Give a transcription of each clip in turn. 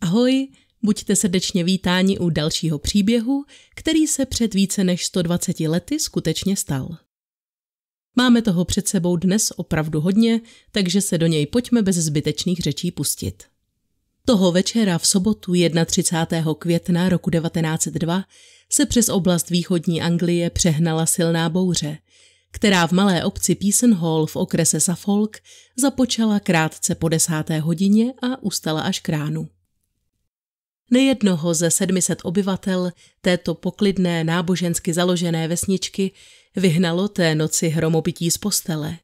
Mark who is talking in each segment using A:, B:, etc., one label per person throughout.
A: Ahoj, buďte srdečně vítáni u dalšího příběhu, který se před více než 120 lety skutečně stal. Máme toho před sebou dnes opravdu hodně, takže se do něj pojďme bez zbytečných řečí pustit. Toho večera v sobotu 31. května roku 1902 se přes oblast východní Anglie přehnala silná bouře, která v malé obci Peason Hall v okrese Suffolk započala krátce po desáté hodině a ustala až k ránu. Nejednoho ze 700 obyvatel této poklidné nábožensky založené vesničky vyhnalo té noci hromobití z postele.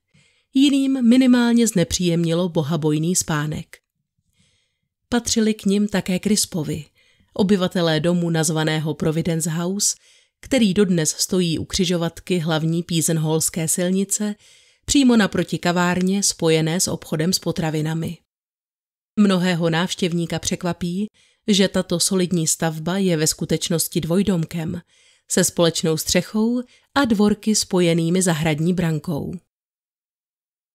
A: Jiným minimálně znepříjemnilo bohabojný spánek. Patřili k nim také Krispovi, obyvatelé domu nazvaného Providence House, který dodnes stojí u křižovatky hlavní pízenholské silnice, přímo naproti kavárně spojené s obchodem s potravinami. Mnohého návštěvníka překvapí, že tato solidní stavba je ve skutečnosti dvojdomkem se společnou střechou a dvorky spojenými zahradní brankou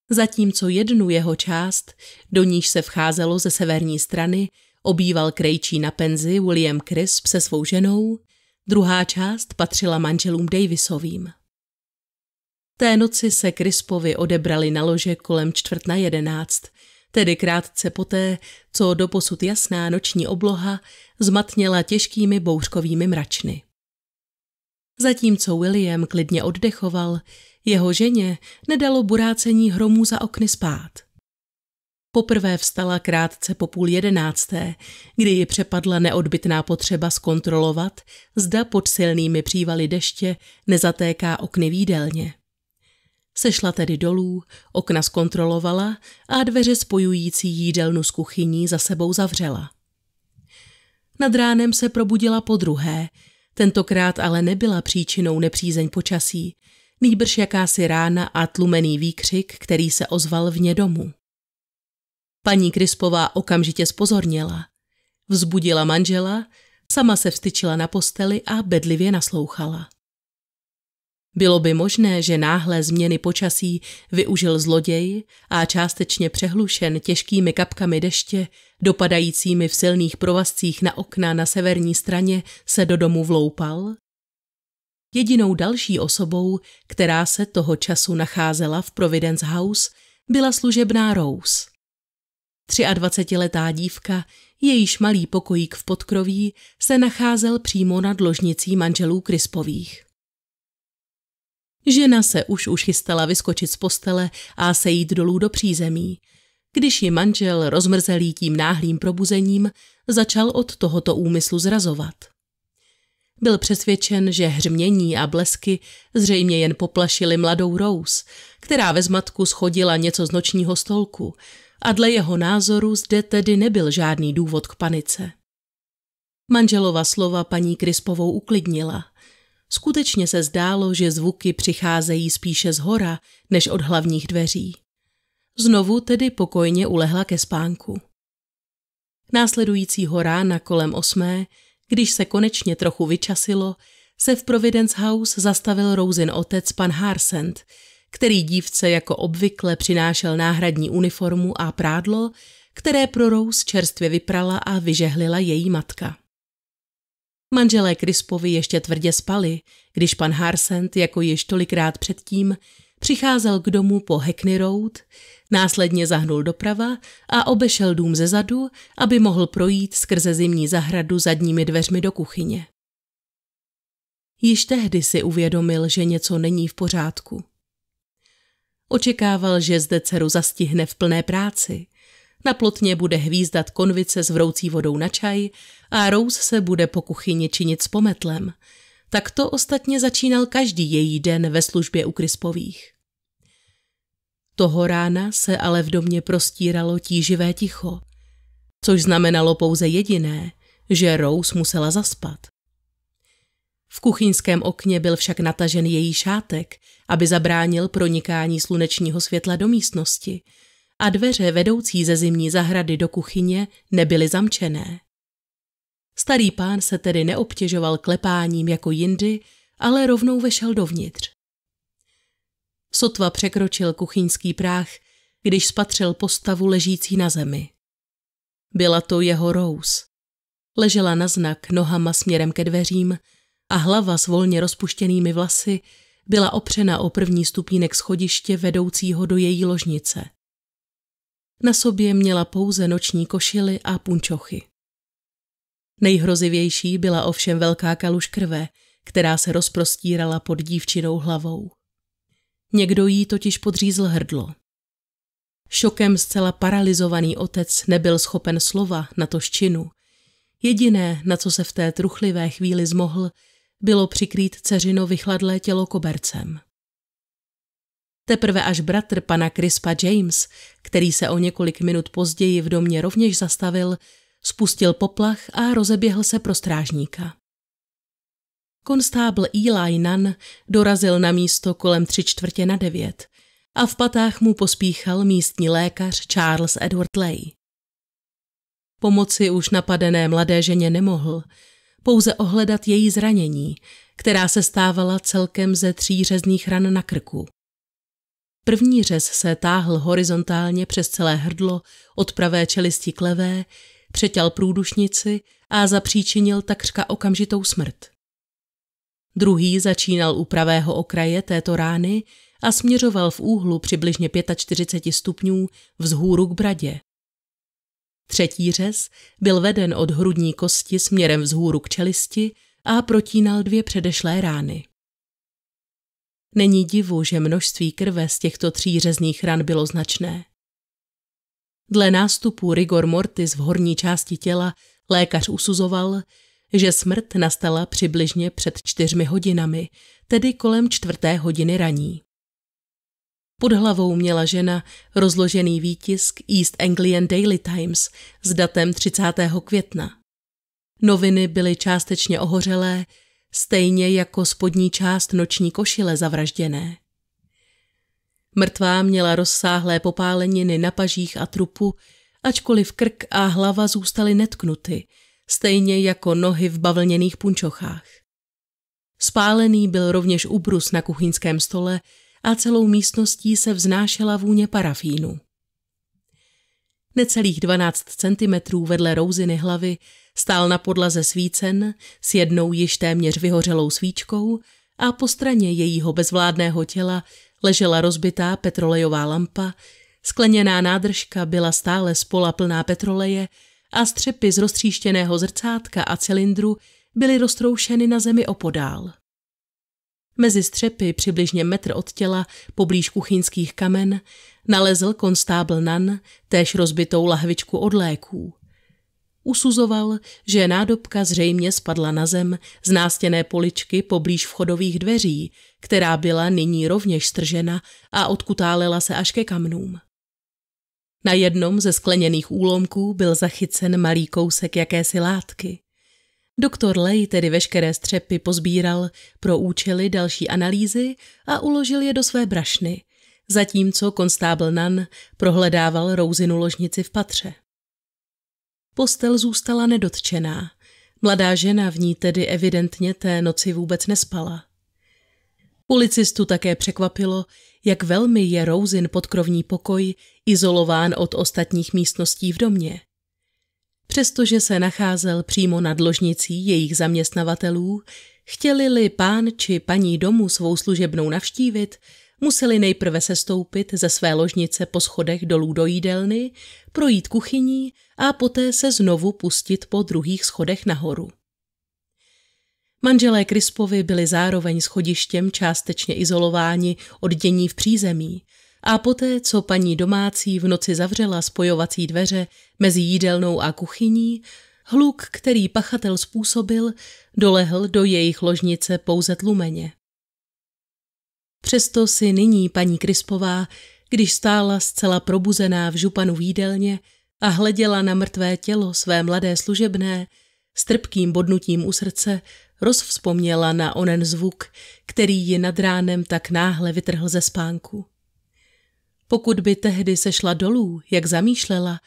A: zatímco jednu jeho část, do níž se vcházelo ze severní strany, obýval krejčí na penzi William Crisp se svou ženou, druhá část patřila manželům Davisovým. Té noci se Crispovi odebrali na lože kolem čtvrt na jedenáct, tedy krátce poté, co doposud jasná noční obloha zmatněla těžkými bouřkovými mračny. Zatímco William klidně oddechoval, jeho ženě nedalo burácení hromů za okny spát. Poprvé vstala krátce po půl jedenácté, kdy ji přepadla neodbitná potřeba zkontrolovat, zda pod silnými přívaly deště nezatéká okny výdelně. Sešla tedy dolů, okna zkontrolovala a dveře spojující jídelnu s kuchyní za sebou zavřela. Nad ránem se probudila po druhé, tentokrát ale nebyla příčinou nepřízeň počasí – nýbrž jakási rána a tlumený výkřik, který se ozval vně domu. Paní Krispová okamžitě spozorněla. Vzbudila manžela, sama se vstyčila na posteli a bedlivě naslouchala. Bylo by možné, že náhle změny počasí využil zloděj a částečně přehlušen těžkými kapkami deště, dopadajícími v silných provazcích na okna na severní straně, se do domu vloupal Jedinou další osobou, která se toho času nacházela v Providence House, byla služebná Rose. 23-letá dívka, jejíž malý pokojík v podkroví se nacházel přímo nad ložnicí manželů Krispových. Žena se už už chystala vyskočit z postele a sejít dolů do přízemí, když ji manžel rozmrzelý tím náhlým probuzením začal od tohoto úmyslu zrazovat. Byl přesvědčen, že hřmění a blesky zřejmě jen poplašily mladou Rose, která ve zmatku schodila něco z nočního stolku a dle jeho názoru zde tedy nebyl žádný důvod k panice. Manželova slova paní Krispovou uklidnila. Skutečně se zdálo, že zvuky přicházejí spíše z hora než od hlavních dveří. Znovu tedy pokojně ulehla ke spánku. Následujícího rána kolem osmé když se konečně trochu vyčasilo, se v Providence House zastavil Rosen otec pan Harsent, který dívce jako obvykle přinášel náhradní uniformu a prádlo, které pro Rose čerstvě vyprala a vyžehlila její matka. Manželé Krispovi ještě tvrdě spali, když pan Harsent, jako již tolikrát předtím, přicházel k domu po Hackney Road, Následně zahnul doprava a obešel dům ze zadu, aby mohl projít skrze zimní zahradu zadními dveřmi do kuchyně. Již tehdy si uvědomil, že něco není v pořádku. Očekával, že zde dceru zastihne v plné práci. Na plotně bude hvízdat konvice s vroucí vodou na čaj a Rose se bude po kuchyni činit s pometlem. Tak to ostatně začínal každý její den ve službě u Krispových. Toho rána se ale v domě prostíralo tíživé ticho, což znamenalo pouze jediné, že Rose musela zaspat. V kuchyňském okně byl však natažen její šátek, aby zabránil pronikání slunečního světla do místnosti a dveře vedoucí ze zimní zahrady do kuchyně nebyly zamčené. Starý pán se tedy neobtěžoval klepáním jako jindy, ale rovnou vešel dovnitř. Sotva překročil kuchyňský práh, když spatřil postavu ležící na zemi. Byla to jeho Rose. Ležela na znak nohama směrem ke dveřím a hlava s volně rozpuštěnými vlasy byla opřena o první stupínek schodiště vedoucího do její ložnice. Na sobě měla pouze noční košily a punčochy. Nejhrozivější byla ovšem velká kaluž krve, která se rozprostírala pod dívčinou hlavou. Někdo jí totiž podřízl hrdlo. Šokem zcela paralizovaný otec nebyl schopen slova, na to ščinu. Jediné, na co se v té truchlivé chvíli zmohl, bylo přikrýt ceřino vychladlé tělo kobercem. Teprve až bratr pana Krispa James, který se o několik minut později v domě rovněž zastavil, spustil poplach a rozeběhl se pro strážníka. Konstábl Eli Nan dorazil na místo kolem tři čtvrtě na devět a v patách mu pospíchal místní lékař Charles Edward Lay. Pomoci už napadené mladé ženě nemohl, pouze ohledat její zranění, která se stávala celkem ze tří řezných ran na krku. První řez se táhl horizontálně přes celé hrdlo od pravé čelisti k levé, přetěl průdušnici a zapříčinil takřka okamžitou smrt. Druhý začínal u pravého okraje této rány a směřoval v úhlu přibližně 45 stupňů vzhůru k bradě. Třetí řez byl veden od hrudní kosti směrem vzhůru k čelisti a protínal dvě předešlé rány. Není divu, že množství krve z těchto tří řezných ran bylo značné. Dle nástupu rigor mortis v horní části těla lékař usuzoval, že smrt nastala přibližně před čtyřmi hodinami, tedy kolem čtvrté hodiny raní. Pod hlavou měla žena rozložený výtisk East Anglian Daily Times s datem 30. května. Noviny byly částečně ohořelé, stejně jako spodní část noční košile zavražděné. Mrtvá měla rozsáhlé popáleniny na pažích a trupu, ačkoliv krk a hlava zůstaly netknuty – stejně jako nohy v bavlněných punčochách. Spálený byl rovněž ubrus na kuchyňském stole a celou místností se vznášela vůně parafínu. Necelých 12 centimetrů vedle rouziny hlavy stál na podlaze svícen s jednou již téměř vyhořelou svíčkou a po straně jejího bezvládného těla ležela rozbitá petrolejová lampa, skleněná nádržka byla stále spola plná petroleje a střepy z roztříštěného zrcátka a cylindru byly roztroušeny na zemi opodál. Mezi střepy, přibližně metr od těla, poblíž kuchyňských kamen, nalezl konstábl Nan též rozbitou lahvičku od léků. Usuzoval, že nádobka zřejmě spadla na zem z nástěné poličky poblíž vchodových dveří, která byla nyní rovněž stržena a odkutálela se až ke kamnům. Na jednom ze skleněných úlomků byl zachycen malý kousek jakési látky. Doktor Lej tedy veškeré střepy pozbíral pro účely další analýzy a uložil je do své brašny, zatímco konstábl Nan prohledával rouzinu ložnici v patře. Postel zůstala nedotčená. Mladá žena v ní tedy evidentně té noci vůbec nespala. Policistu také překvapilo, jak velmi je Rouzin podkrovní pokoj izolován od ostatních místností v domě. Přestože se nacházel přímo nad ložnicí jejich zaměstnavatelů, chtěli-li pán či paní domu svou služebnou navštívit, museli nejprve sestoupit ze své ložnice po schodech dolů do jídelny, projít kuchyní a poté se znovu pustit po druhých schodech nahoru. Manželé Krispovi byli zároveň s chodištěm částečně izolováni od dění v přízemí a poté, co paní domácí v noci zavřela spojovací dveře mezi jídelnou a kuchyní, hluk, který pachatel způsobil, dolehl do jejich ložnice pouze tlumeně. Přesto si nyní paní Krispová, když stála zcela probuzená v županu v jídelně a hleděla na mrtvé tělo své mladé služebné, s trpkým bodnutím u srdce rozvzpomněla na onen zvuk, který ji nad ránem tak náhle vytrhl ze spánku. Pokud by tehdy sešla dolů, jak zamýšlela,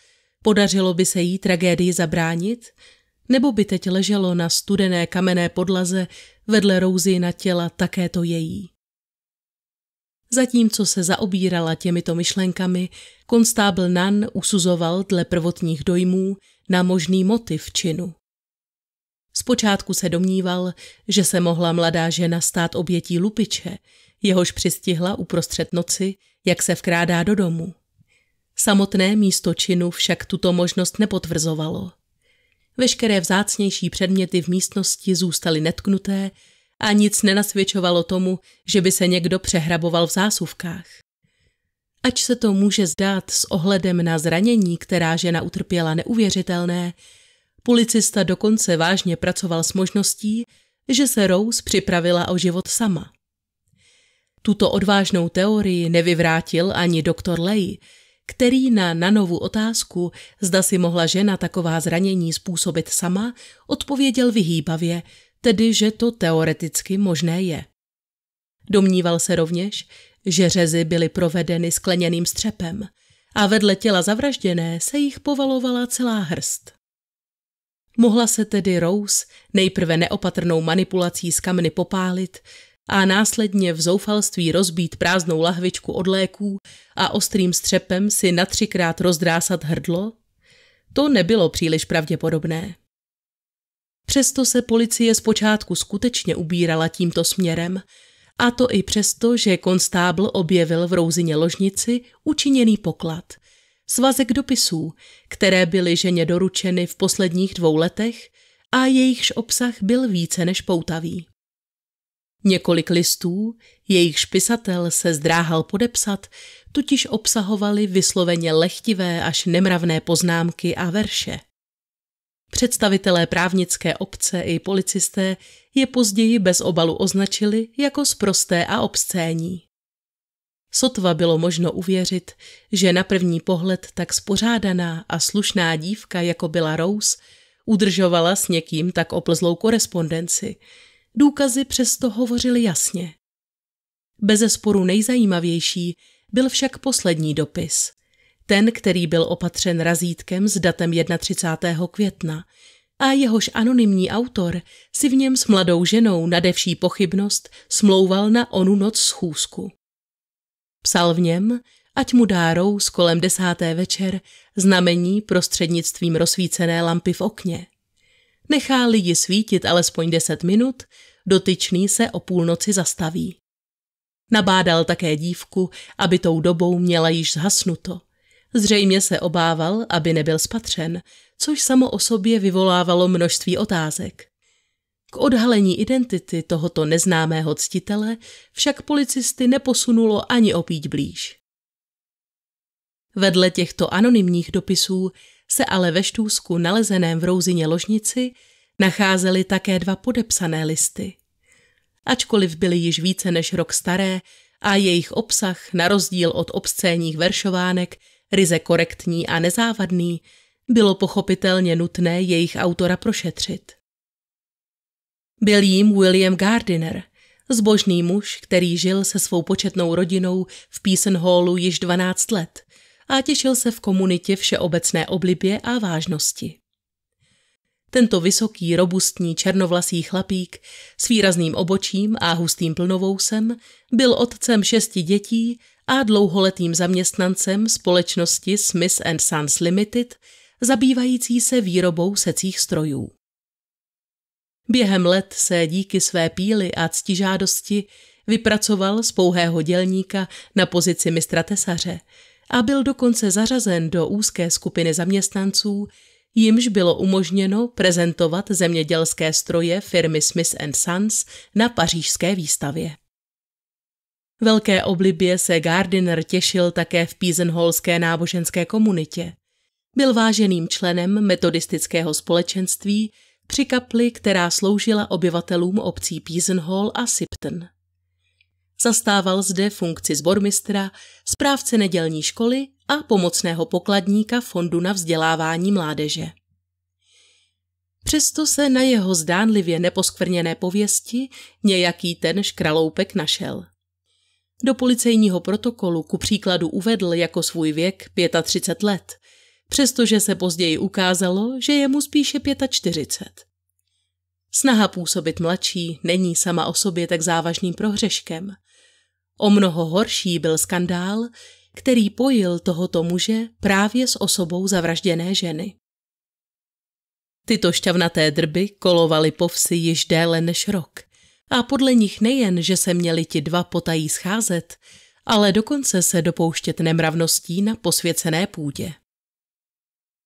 A: podařilo by se jí tragédii zabránit, nebo by teď leželo na studené kamenné podlaze vedle rouzy na těla také to její. Zatímco se zaobírala těmito myšlenkami, konstábl Nan usuzoval dle prvotních dojmů na možný motiv činu. Zpočátku se domníval, že se mohla mladá žena stát obětí lupiče, jehož přistihla uprostřed noci, jak se vkrádá do domu. Samotné místo činu však tuto možnost nepotvrzovalo. Veškeré vzácnější předměty v místnosti zůstaly netknuté a nic nenasvědčovalo tomu, že by se někdo přehraboval v zásuvkách. Ač se to může zdát s ohledem na zranění, která žena utrpěla neuvěřitelné, Policista dokonce vážně pracoval s možností, že se Rose připravila o život sama. Tuto odvážnou teorii nevyvrátil ani doktor Lej, který na nanovu otázku, zda si mohla žena taková zranění způsobit sama, odpověděl vyhýbavě, tedy že to teoreticky možné je. Domníval se rovněž, že řezy byly provedeny skleněným střepem a vedle těla zavražděné se jich povalovala celá hrst. Mohla se tedy Rose nejprve neopatrnou manipulací s kameny popálit a následně v zoufalství rozbít prázdnou lahvičku od léků a ostrým střepem si na třikrát rozdrásat hrdlo? To nebylo příliš pravděpodobné. Přesto se policie zpočátku skutečně ubírala tímto směrem, a to i přesto, že konstábl objevil v rouzině ložnici učiněný poklad – svazek dopisů, které byly ženě doručeny v posledních dvou letech a jejichž obsah byl více než poutavý. Několik listů, jejichž pisatel se zdráhal podepsat, totiž obsahovaly vysloveně lechtivé až nemravné poznámky a verše. Představitelé právnické obce i policisté je později bez obalu označili jako sprosté a obscénní. Sotva bylo možno uvěřit, že na první pohled tak spořádaná a slušná dívka, jako byla Rose, udržovala s někým tak oplzlou korespondenci. Důkazy přesto hovořily jasně. sporu nejzajímavější byl však poslední dopis. Ten, který byl opatřen razítkem s datem 31. května a jehož anonymní autor si v něm s mladou ženou nadevší pochybnost smlouval na onu noc schůzku. Psal v něm, ať mu dá rous kolem desáté večer znamení prostřednictvím rozsvícené lampy v okně. Nechá lidi svítit alespoň deset minut, dotyčný se o půlnoci zastaví. Nabádal také dívku, aby tou dobou měla již zhasnuto. Zřejmě se obával, aby nebyl spatřen, což samo o sobě vyvolávalo množství otázek. K odhalení identity tohoto neznámého ctitele však policisty neposunulo ani opít blíž. Vedle těchto anonymních dopisů se ale ve Štůzku nalezeném v Rouzině ložnici nacházely také dva podepsané listy. Ačkoliv byly již více než rok staré a jejich obsah, na rozdíl od obscénních veršovánek, ryze korektní a nezávadný, bylo pochopitelně nutné jejich autora prošetřit. Byl jím William Gardiner, zbožný muž, který žil se svou početnou rodinou v Peason Hallu již 12 let a těšil se v komunitě všeobecné oblibě a vážnosti. Tento vysoký, robustní, černovlasý chlapík s výrazným obočím a hustým plnovousem byl otcem šesti dětí a dlouholetým zaměstnancem společnosti Smith and Sons Limited, zabývající se výrobou secích strojů. Během let se díky své píly a ctižádosti vypracoval z pouhého dělníka na pozici mistra tesaře a byl dokonce zařazen do úzké skupiny zaměstnanců, jimž bylo umožněno prezentovat zemědělské stroje firmy Smith Sons na pařížské výstavě. Velké oblibě se Gardiner těšil také v pízenholské náboženské komunitě. Byl váženým členem metodistického společenství při kapli, která sloužila obyvatelům obcí Písenhol a Sipton. Zastával zde funkci zbormistra, správce nedělní školy a pomocného pokladníka Fondu na vzdělávání mládeže. Přesto se na jeho zdánlivě neposkvrněné pověsti nějaký ten škraloupek našel. Do policejního protokolu ku příkladu uvedl jako svůj věk 35 let přestože se později ukázalo, že je mu spíše 45. Snaha působit mladší není sama o sobě tak závažným prohřeškem. O mnoho horší byl skandál, který pojil tohoto muže právě s osobou zavražděné ženy. Tyto šťavnaté drby kolovaly po vsi již déle než rok a podle nich nejen, že se měli ti dva potají scházet, ale dokonce se dopouštět nemravností na posvěcené půdě.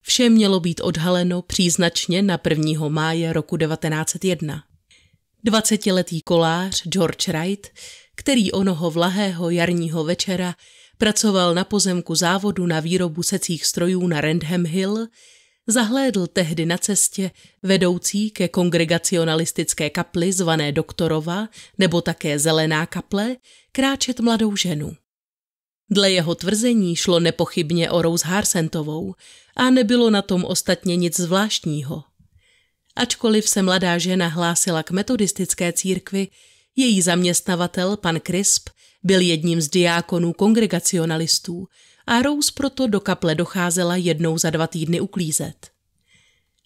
A: Vše mělo být odhaleno příznačně na 1. máje roku 1901. 20-letý kolář George Wright, který onoho vlahého jarního večera pracoval na pozemku závodu na výrobu secích strojů na Rendham Hill, zahlédl tehdy na cestě vedoucí ke kongregacionalistické kapli zvané Doktorova nebo také Zelená kaple kráčet mladou ženu. Dle jeho tvrzení šlo nepochybně o Rose Harsentovou, a nebylo na tom ostatně nic zvláštního. Ačkoliv se mladá žena hlásila k metodistické církvi, její zaměstnavatel, pan Crisp, byl jedním z diákonů kongregacionalistů a Rose proto do kaple docházela jednou za dva týdny uklízet.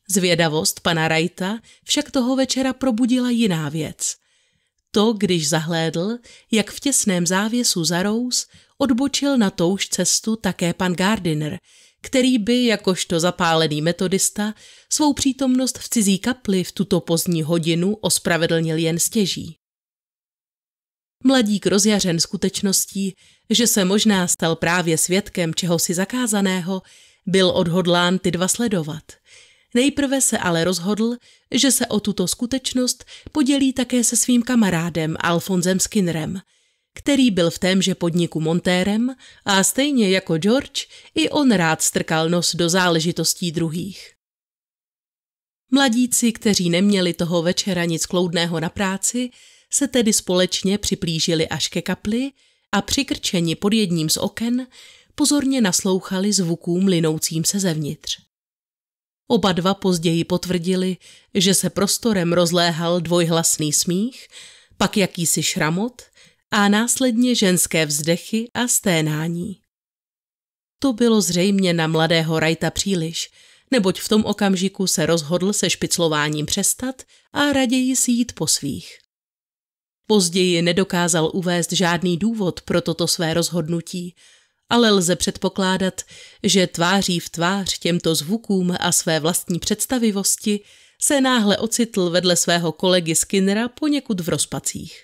A: Zvědavost pana Rajta však toho večera probudila jiná věc. To, když zahlédl, jak v těsném závěsu za Rose odbočil na touž cestu také pan Gardiner, který by, jakožto zapálený metodista, svou přítomnost v cizí kapli v tuto pozdní hodinu ospravedlnil jen stěží. Mladík rozjařen skutečností, že se možná stal právě svědkem čehosi zakázaného, byl odhodlán ty dva sledovat. Nejprve se ale rozhodl, že se o tuto skutečnost podělí také se svým kamarádem Alfonsem Skinnerem – který byl v témže podniku montérem a stejně jako George, i on rád strkal nos do záležitostí druhých. Mladíci, kteří neměli toho večera nic kloudného na práci, se tedy společně připlížili až ke kapli a přikrčeni pod jedním z oken pozorně naslouchali zvukům linoucím se zevnitř. Oba dva později potvrdili, že se prostorem rozléhal dvojhlasný smích, pak jakýsi šramot a následně ženské vzdechy a sténání. To bylo zřejmě na mladého Rajta příliš, neboť v tom okamžiku se rozhodl se špiclováním přestat a raději si jít po svých. Později nedokázal uvést žádný důvod pro toto své rozhodnutí, ale lze předpokládat, že tváří v tvář těmto zvukům a své vlastní představivosti se náhle ocitl vedle svého kolegy Skinnera poněkud v rozpacích.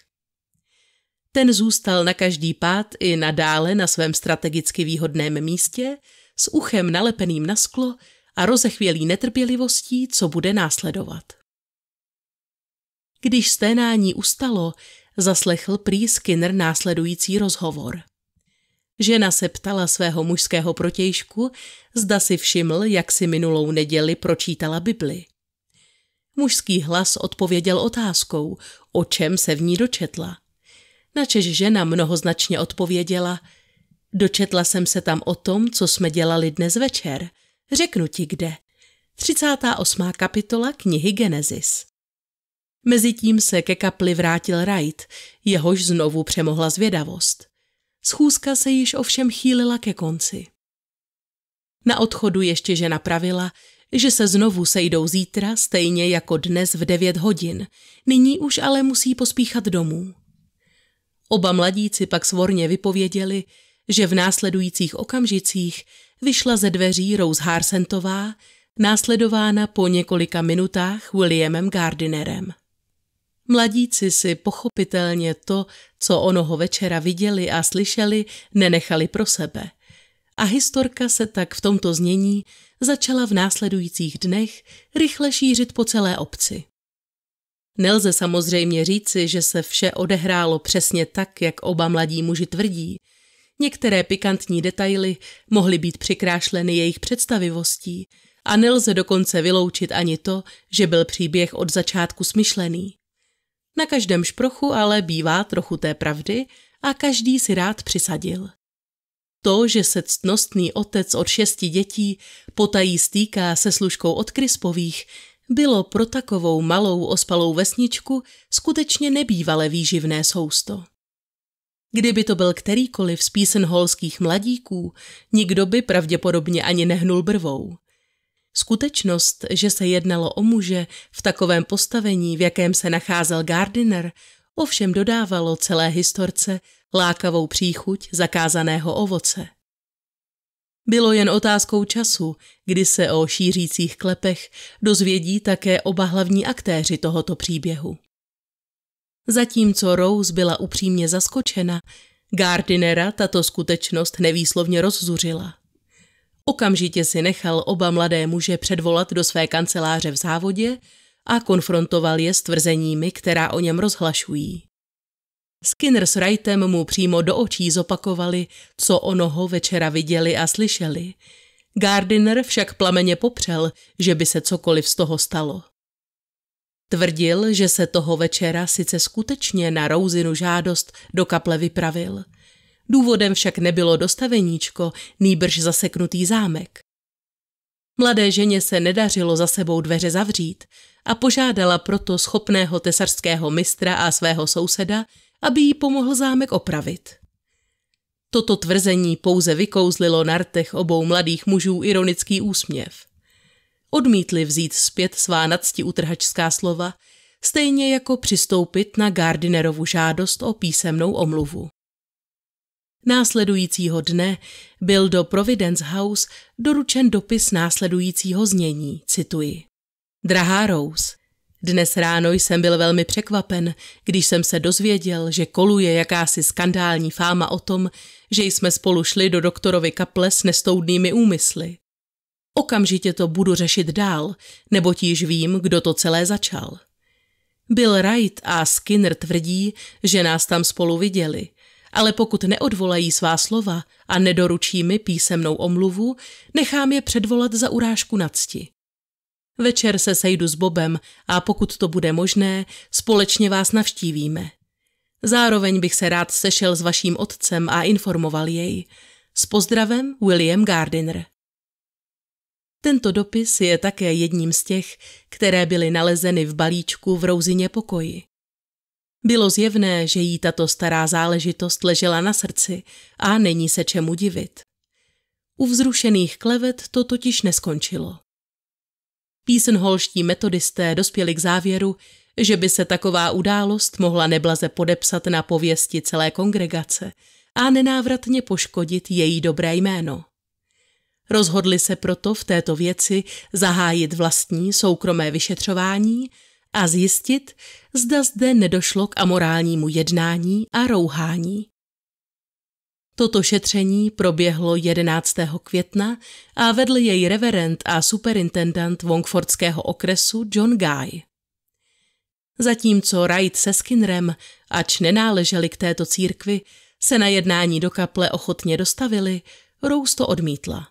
A: Ten zůstal na každý pád i nadále na svém strategicky výhodném místě, s uchem nalepeným na sklo a rozechvělý netrpělivostí, co bude následovat. Když sténání ustalo, zaslechl prý Skinner následující rozhovor. Žena se ptala svého mužského protějšku, zda si všiml, jak si minulou neděli pročítala Bibli. Mužský hlas odpověděl otázkou, o čem se v ní dočetla – načež žena mnohoznačně odpověděla, dočetla jsem se tam o tom, co jsme dělali dnes večer, řeknu ti kde. 38. kapitola knihy Genesis. Mezitím se ke kapli vrátil Wright, jehož znovu přemohla zvědavost. Schůzka se již ovšem chýlila ke konci. Na odchodu ještě žena pravila, že se znovu sejdou zítra, stejně jako dnes v devět hodin. Nyní už ale musí pospíchat domů. Oba mladíci pak svorně vypověděli, že v následujících okamžicích vyšla ze dveří Rose Harsentová, následována po několika minutách Williamem Gardinerem. Mladíci si pochopitelně to, co onoho večera viděli a slyšeli, nenechali pro sebe. A historka se tak v tomto znění začala v následujících dnech rychle šířit po celé obci. Nelze samozřejmě říci, že se vše odehrálo přesně tak, jak oba mladí muži tvrdí. Některé pikantní detaily mohly být přikrášleny jejich představivostí a nelze dokonce vyloučit ani to, že byl příběh od začátku smyšlený. Na každém šprochu ale bývá trochu té pravdy a každý si rád přisadil. To, že se ctnostný otec od šesti dětí potají stýká se služkou od Krispových, bylo pro takovou malou ospalou vesničku skutečně nebývale výživné sousto. Kdyby to byl kterýkoliv z holských mladíků, nikdo by pravděpodobně ani nehnul brvou. Skutečnost, že se jednalo o muže v takovém postavení, v jakém se nacházel Gardiner, ovšem dodávalo celé historce lákavou příchuť zakázaného ovoce. Bylo jen otázkou času, kdy se o šířících klepech dozvědí také oba hlavní aktéři tohoto příběhu. Zatímco Rose byla upřímně zaskočena, Gardinera tato skutečnost nevýslovně rozzuřila. Okamžitě si nechal oba mladé muže předvolat do své kanceláře v závodě a konfrontoval je s tvrzeními, která o něm rozhlašují. Skinner s Wrightem mu přímo do očí zopakovali, co onoho večera viděli a slyšeli. Gardiner však plameně popřel, že by se cokoliv z toho stalo. Tvrdil, že se toho večera sice skutečně na Rouzinu žádost do kaple vypravil. Důvodem však nebylo dostaveníčko, nýbrž zaseknutý zámek. Mladé ženě se nedařilo za sebou dveře zavřít a požádala proto schopného tesařského mistra a svého souseda, aby jí pomohl zámek opravit. Toto tvrzení pouze vykouzlilo na rtech obou mladých mužů ironický úsměv. Odmítli vzít zpět svá nadsti utrhačská slova, stejně jako přistoupit na Gardinerovu žádost o písemnou omluvu. Následujícího dne byl do Providence House doručen dopis následujícího znění, cituji. Drahá Rose, dnes ráno jsem byl velmi překvapen, když jsem se dozvěděl, že koluje jakási skandální fáma o tom, že jsme spolu šli do doktorovi kaple s nestoudnými úmysly. Okamžitě to budu řešit dál, neboť již vím, kdo to celé začal. Byl Wright a Skinner tvrdí, že nás tam spolu viděli, ale pokud neodvolají svá slova a nedoručí mi písemnou omluvu, nechám je předvolat za urážku na cti. Večer se sejdu s Bobem a pokud to bude možné, společně vás navštívíme. Zároveň bych se rád sešel s vaším otcem a informoval jej. S pozdravem William Gardiner. Tento dopis je také jedním z těch, které byly nalezeny v balíčku v rouzině pokoji. Bylo zjevné, že jí tato stará záležitost ležela na srdci a není se čemu divit. U vzrušených klevet to totiž neskončilo. Písenholští metodisté dospěli k závěru, že by se taková událost mohla neblaze podepsat na pověsti celé kongregace a nenávratně poškodit její dobré jméno. Rozhodli se proto v této věci zahájit vlastní soukromé vyšetřování a zjistit, zda zde nedošlo k amorálnímu jednání a rouhání. Toto šetření proběhlo 11. května a vedl jej reverend a superintendent Wongfordského okresu John Guy. Zatímco Wright se Skinnerem, ač nenáleželi k této církvi, se na jednání do kaple ochotně dostavili, Rose to odmítla.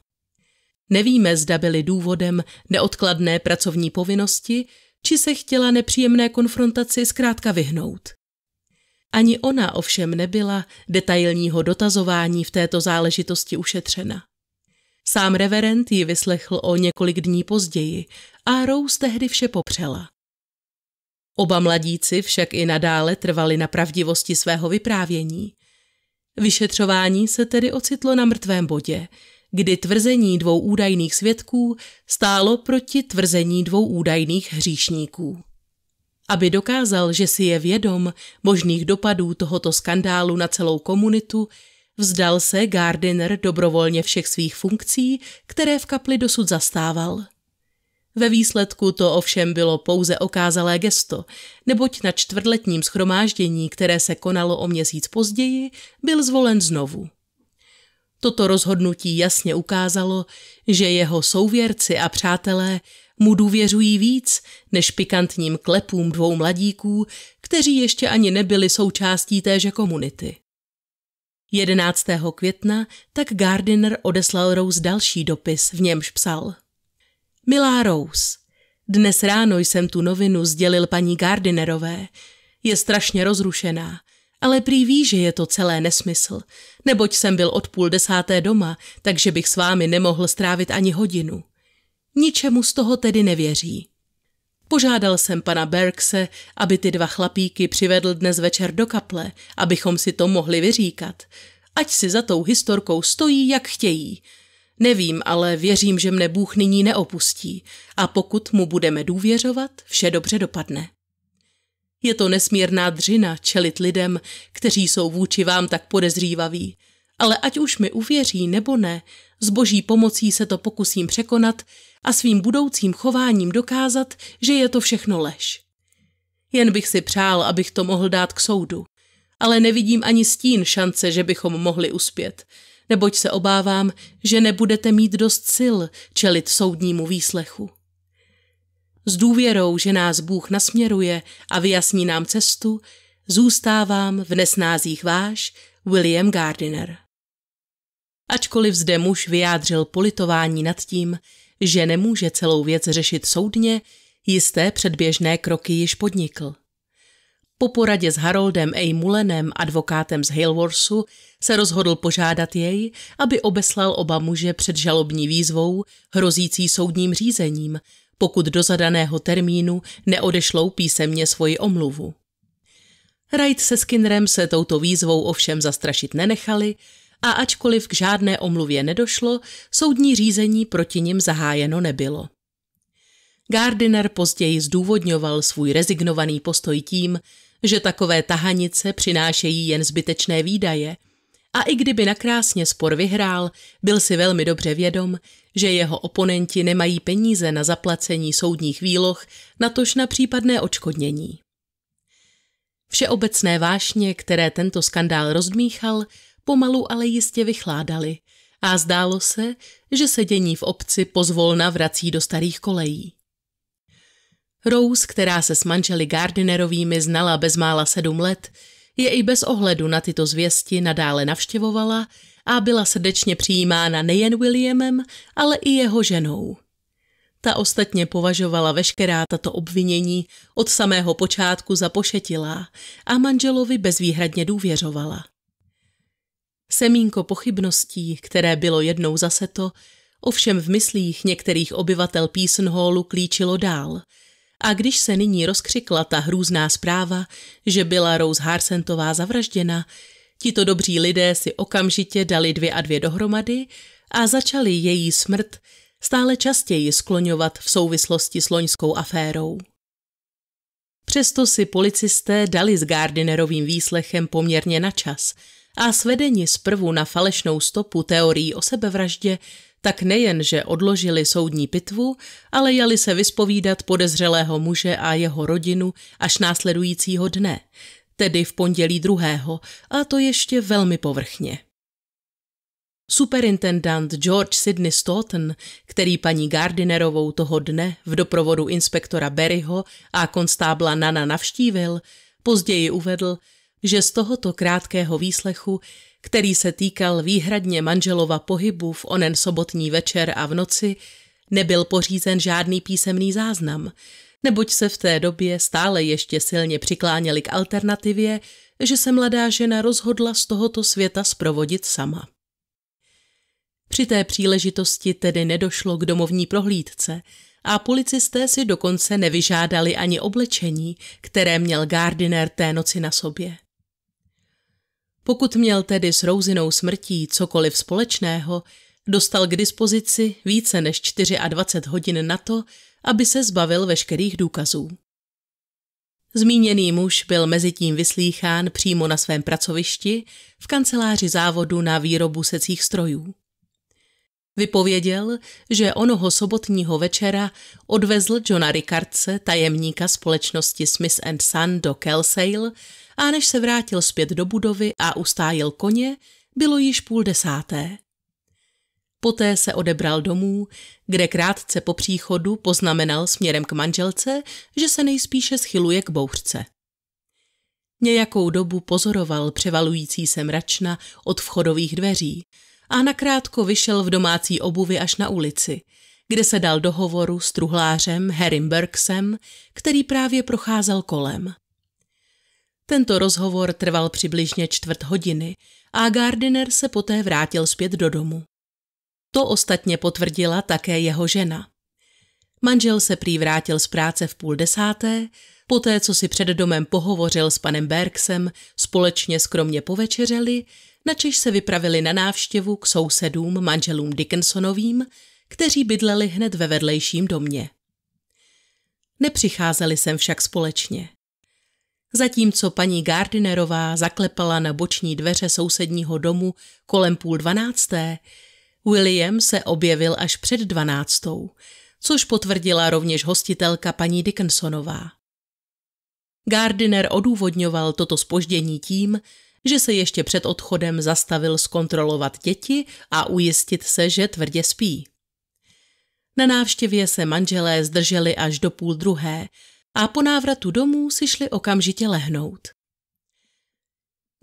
A: Nevíme, zda byly důvodem neodkladné pracovní povinnosti, či se chtěla nepříjemné konfrontaci zkrátka vyhnout. Ani ona ovšem nebyla detailního dotazování v této záležitosti ušetřena. Sám reverend ji vyslechl o několik dní později a Rose tehdy vše popřela. Oba mladíci však i nadále trvali na pravdivosti svého vyprávění. Vyšetřování se tedy ocitlo na mrtvém bodě, kdy tvrzení dvou údajných svědků stálo proti tvrzení dvou údajných hříšníků. Aby dokázal, že si je vědom možných dopadů tohoto skandálu na celou komunitu, vzdal se Gardiner dobrovolně všech svých funkcí, které v kapli dosud zastával. Ve výsledku to ovšem bylo pouze okázalé gesto, neboť na čtvrtletním schromáždění, které se konalo o měsíc později, byl zvolen znovu. Toto rozhodnutí jasně ukázalo, že jeho souvěrci a přátelé mu důvěřují víc než pikantním klepům dvou mladíků, kteří ještě ani nebyli součástí téže komunity. 11. května tak Gardiner odeslal Rose další dopis, v němž psal. Milá Rose, dnes ráno jsem tu novinu sdělil paní Gardinerové. Je strašně rozrušená, ale prý ví, že je to celé nesmysl, neboť jsem byl od půl desáté doma, takže bych s vámi nemohl strávit ani hodinu. Ničemu z toho tedy nevěří. Požádal jsem pana Berkse, aby ty dva chlapíky přivedl dnes večer do kaple, abychom si to mohli vyříkat. Ať si za tou historkou stojí, jak chtějí. Nevím, ale věřím, že mne Bůh nyní neopustí a pokud mu budeme důvěřovat, vše dobře dopadne. Je to nesmírná dřina čelit lidem, kteří jsou vůči vám tak podezřívaví, ale ať už mi uvěří nebo ne, s boží pomocí se to pokusím překonat a svým budoucím chováním dokázat, že je to všechno lež. Jen bych si přál, abych to mohl dát k soudu. Ale nevidím ani stín šance, že bychom mohli uspět, neboť se obávám, že nebudete mít dost sil čelit soudnímu výslechu. S důvěrou, že nás Bůh nasměruje a vyjasní nám cestu, zůstávám v nesnázích váš William Gardiner. Ačkoliv zde muž vyjádřil politování nad tím, že nemůže celou věc řešit soudně, jisté předběžné kroky již podnikl. Po poradě s Haroldem A. Mullenem, advokátem z Hailworthu se rozhodl požádat jej, aby obeslal oba muže před žalobní výzvou, hrozící soudním řízením, pokud do zadaného termínu neodešlou písemně svoji omluvu. Wright se Skinnerem se touto výzvou ovšem zastrašit nenechali a ačkoliv k žádné omluvě nedošlo, soudní řízení proti nim zahájeno nebylo. Gardiner později zdůvodňoval svůj rezignovaný postoj tím, že takové tahanice přinášejí jen zbytečné výdaje a i kdyby nakrásně spor vyhrál, byl si velmi dobře vědom, že jeho oponenti nemají peníze na zaplacení soudních výloh, natož na případné očkodnění. Všeobecné vášně, které tento skandál rozdmíchal, pomalu ale jistě vychládali a zdálo se, že se dění v obci pozvolna vrací do starých kolejí. Rose, která se s manželi Gardinerovými znala bezmála sedm let, je i bez ohledu na tyto zvěsti nadále navštěvovala a byla srdečně přijímána nejen Williamem, ale i jeho ženou. Ta ostatně považovala veškerá tato obvinění od samého počátku za pošetilá a manželovi bezvýhradně důvěřovala. Semínko pochybností, které bylo jednou zase to, ovšem v myslích některých obyvatel Písenholu klíčilo dál. A když se nyní rozkřikla ta hrůzná zpráva, že byla Rose Harsentová zavražděna, tito dobří lidé si okamžitě dali dvě a dvě dohromady a začali její smrt stále častěji skloňovat v souvislosti s loňskou aférou. Přesto si policisté dali s Gardinerovým výslechem poměrně na čas – a svedeni zprvu na falešnou stopu teorií o sebevraždě, tak nejen, že odložili soudní pitvu, ale jeli se vyspovídat podezřelého muže a jeho rodinu až následujícího dne, tedy v pondělí druhého, a to ještě velmi povrchně. Superintendant George Sidney Stoughton, který paní Gardinerovou toho dne v doprovodu inspektora Berryho a konstábla Nana navštívil, později uvedl, že z tohoto krátkého výslechu, který se týkal výhradně manželova pohybu v onen sobotní večer a v noci, nebyl pořízen žádný písemný záznam, neboť se v té době stále ještě silně přikláněli k alternativě, že se mladá žena rozhodla z tohoto světa sprovodit sama. Při té příležitosti tedy nedošlo k domovní prohlídce a policisté si dokonce nevyžádali ani oblečení, které měl Gardiner té noci na sobě. Pokud měl tedy s Rouzinou smrtí cokoliv společného, dostal k dispozici více než 24 hodin na to, aby se zbavil veškerých důkazů. Zmíněný muž byl mezitím vyslýchán přímo na svém pracovišti v kanceláři závodu na výrobu secích strojů. Vypověděl, že onoho sobotního večera odvezl Johna Rickardse, tajemníka společnosti Smith Son do Kelsail, a než se vrátil zpět do budovy a ustájil koně, bylo již půl desáté. Poté se odebral domů, kde krátce po příchodu poznamenal směrem k manželce, že se nejspíše schyluje k bouřce. Nějakou dobu pozoroval převalující se mračna od vchodových dveří a nakrátko vyšel v domácí obuvi až na ulici, kde se dal dohovoru s truhlářem Harrym Burksem, který právě procházel kolem. Tento rozhovor trval přibližně čtvrt hodiny a Gardiner se poté vrátil zpět do domu. To ostatně potvrdila také jeho žena. Manžel se prý vrátil z práce v půl desáté, poté co si před domem pohovořil s panem Bergsem, společně skromně povečeřeli, načež se vypravili na návštěvu k sousedům manželům Dickinsonovým, kteří bydleli hned ve vedlejším domě. Nepřicházeli sem však společně zatímco paní Gardinerová zaklepala na boční dveře sousedního domu kolem půl dvanácté, William se objevil až před dvanáctou, což potvrdila rovněž hostitelka paní Dickinsonová. Gardiner odůvodňoval toto spoždění tím, že se ještě před odchodem zastavil zkontrolovat děti a ujistit se, že tvrdě spí. Na návštěvě se manželé zdrželi až do půl druhé, a po návratu domů si šli okamžitě lehnout.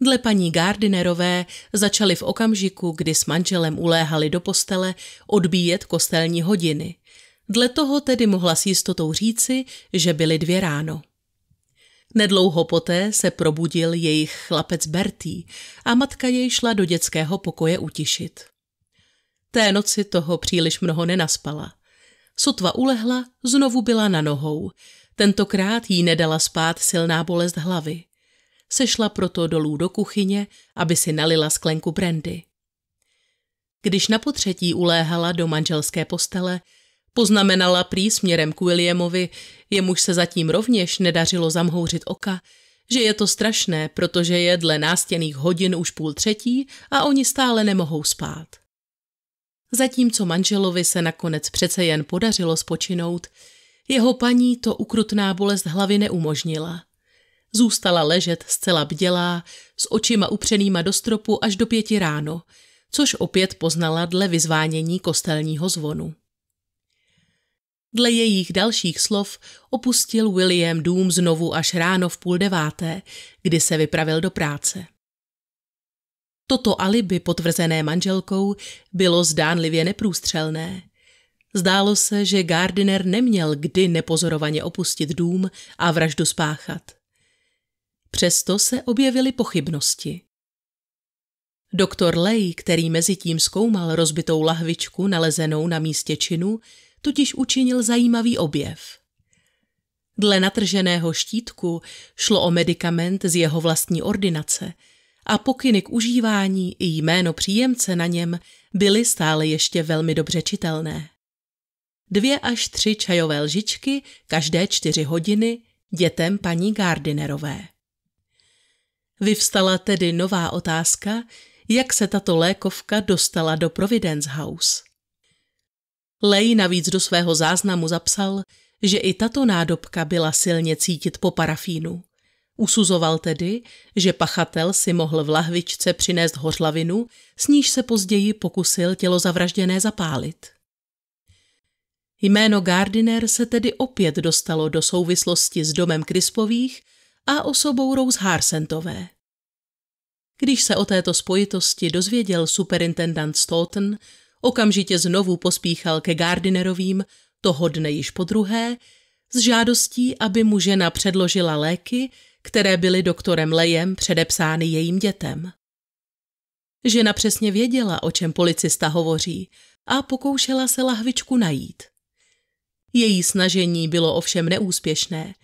A: Dle paní Gardinerové začali v okamžiku, kdy s manželem uléhali do postele, odbíjet kostelní hodiny. Dle toho tedy mohla s jistotou říci, že byly dvě ráno. Nedlouho poté se probudil jejich chlapec Bertý a matka jej šla do dětského pokoje utišit. Té noci toho příliš mnoho nenaspala. Sotva ulehla, znovu byla na nohou – Tentokrát jí nedala spát silná bolest hlavy. Sešla proto dolů do kuchyně, aby si nalila sklenku brandy. Když na potřetí uléhala do manželské postele, poznamenala prý směrem k Williamovi, jemuž se zatím rovněž nedařilo zamhouřit oka, že je to strašné, protože je dle nástěných hodin už půl třetí a oni stále nemohou spát. Zatímco manželovi se nakonec přece jen podařilo spočinout, jeho paní to ukrutná bolest hlavy neumožnila. Zůstala ležet zcela bdělá, s očima upřenýma do stropu až do pěti ráno, což opět poznala dle vyzvánění kostelního zvonu. Dle jejich dalších slov opustil William dům znovu až ráno v půl deváté, kdy se vypravil do práce. Toto alibi potvrzené manželkou bylo zdánlivě neprůstřelné. Zdálo se, že Gardiner neměl kdy nepozorovaně opustit dům a vraždu spáchat. Přesto se objevily pochybnosti. Doktor Lej, který mezi tím zkoumal rozbitou lahvičku nalezenou na místě činu, totiž učinil zajímavý objev. Dle natrženého štítku šlo o medicament z jeho vlastní ordinace a pokyny k užívání i jméno příjemce na něm byly stále ještě velmi dobře čitelné dvě až tři čajové lžičky každé čtyři hodiny dětem paní Gardinerové. Vyvstala tedy nová otázka, jak se tato lékovka dostala do Providence House. Lej navíc do svého záznamu zapsal, že i tato nádobka byla silně cítit po parafínu. Usuzoval tedy, že pachatel si mohl v lahvičce přinést hořlavinu, s níž se později pokusil tělo zavražděné zapálit. Jméno Gardiner se tedy opět dostalo do souvislosti s domem Krispových a osobou Rose Harsentové. Když se o této spojitosti dozvěděl superintendant Stoughton, okamžitě znovu pospíchal ke Gardinerovým, toho dne již po druhé, s žádostí, aby mu žena předložila léky, které byly doktorem Lejem předepsány jejím dětem. Žena přesně věděla, o čem policista hovoří a pokoušela se lahvičku najít. Její snažení bylo ovšem neúspěšné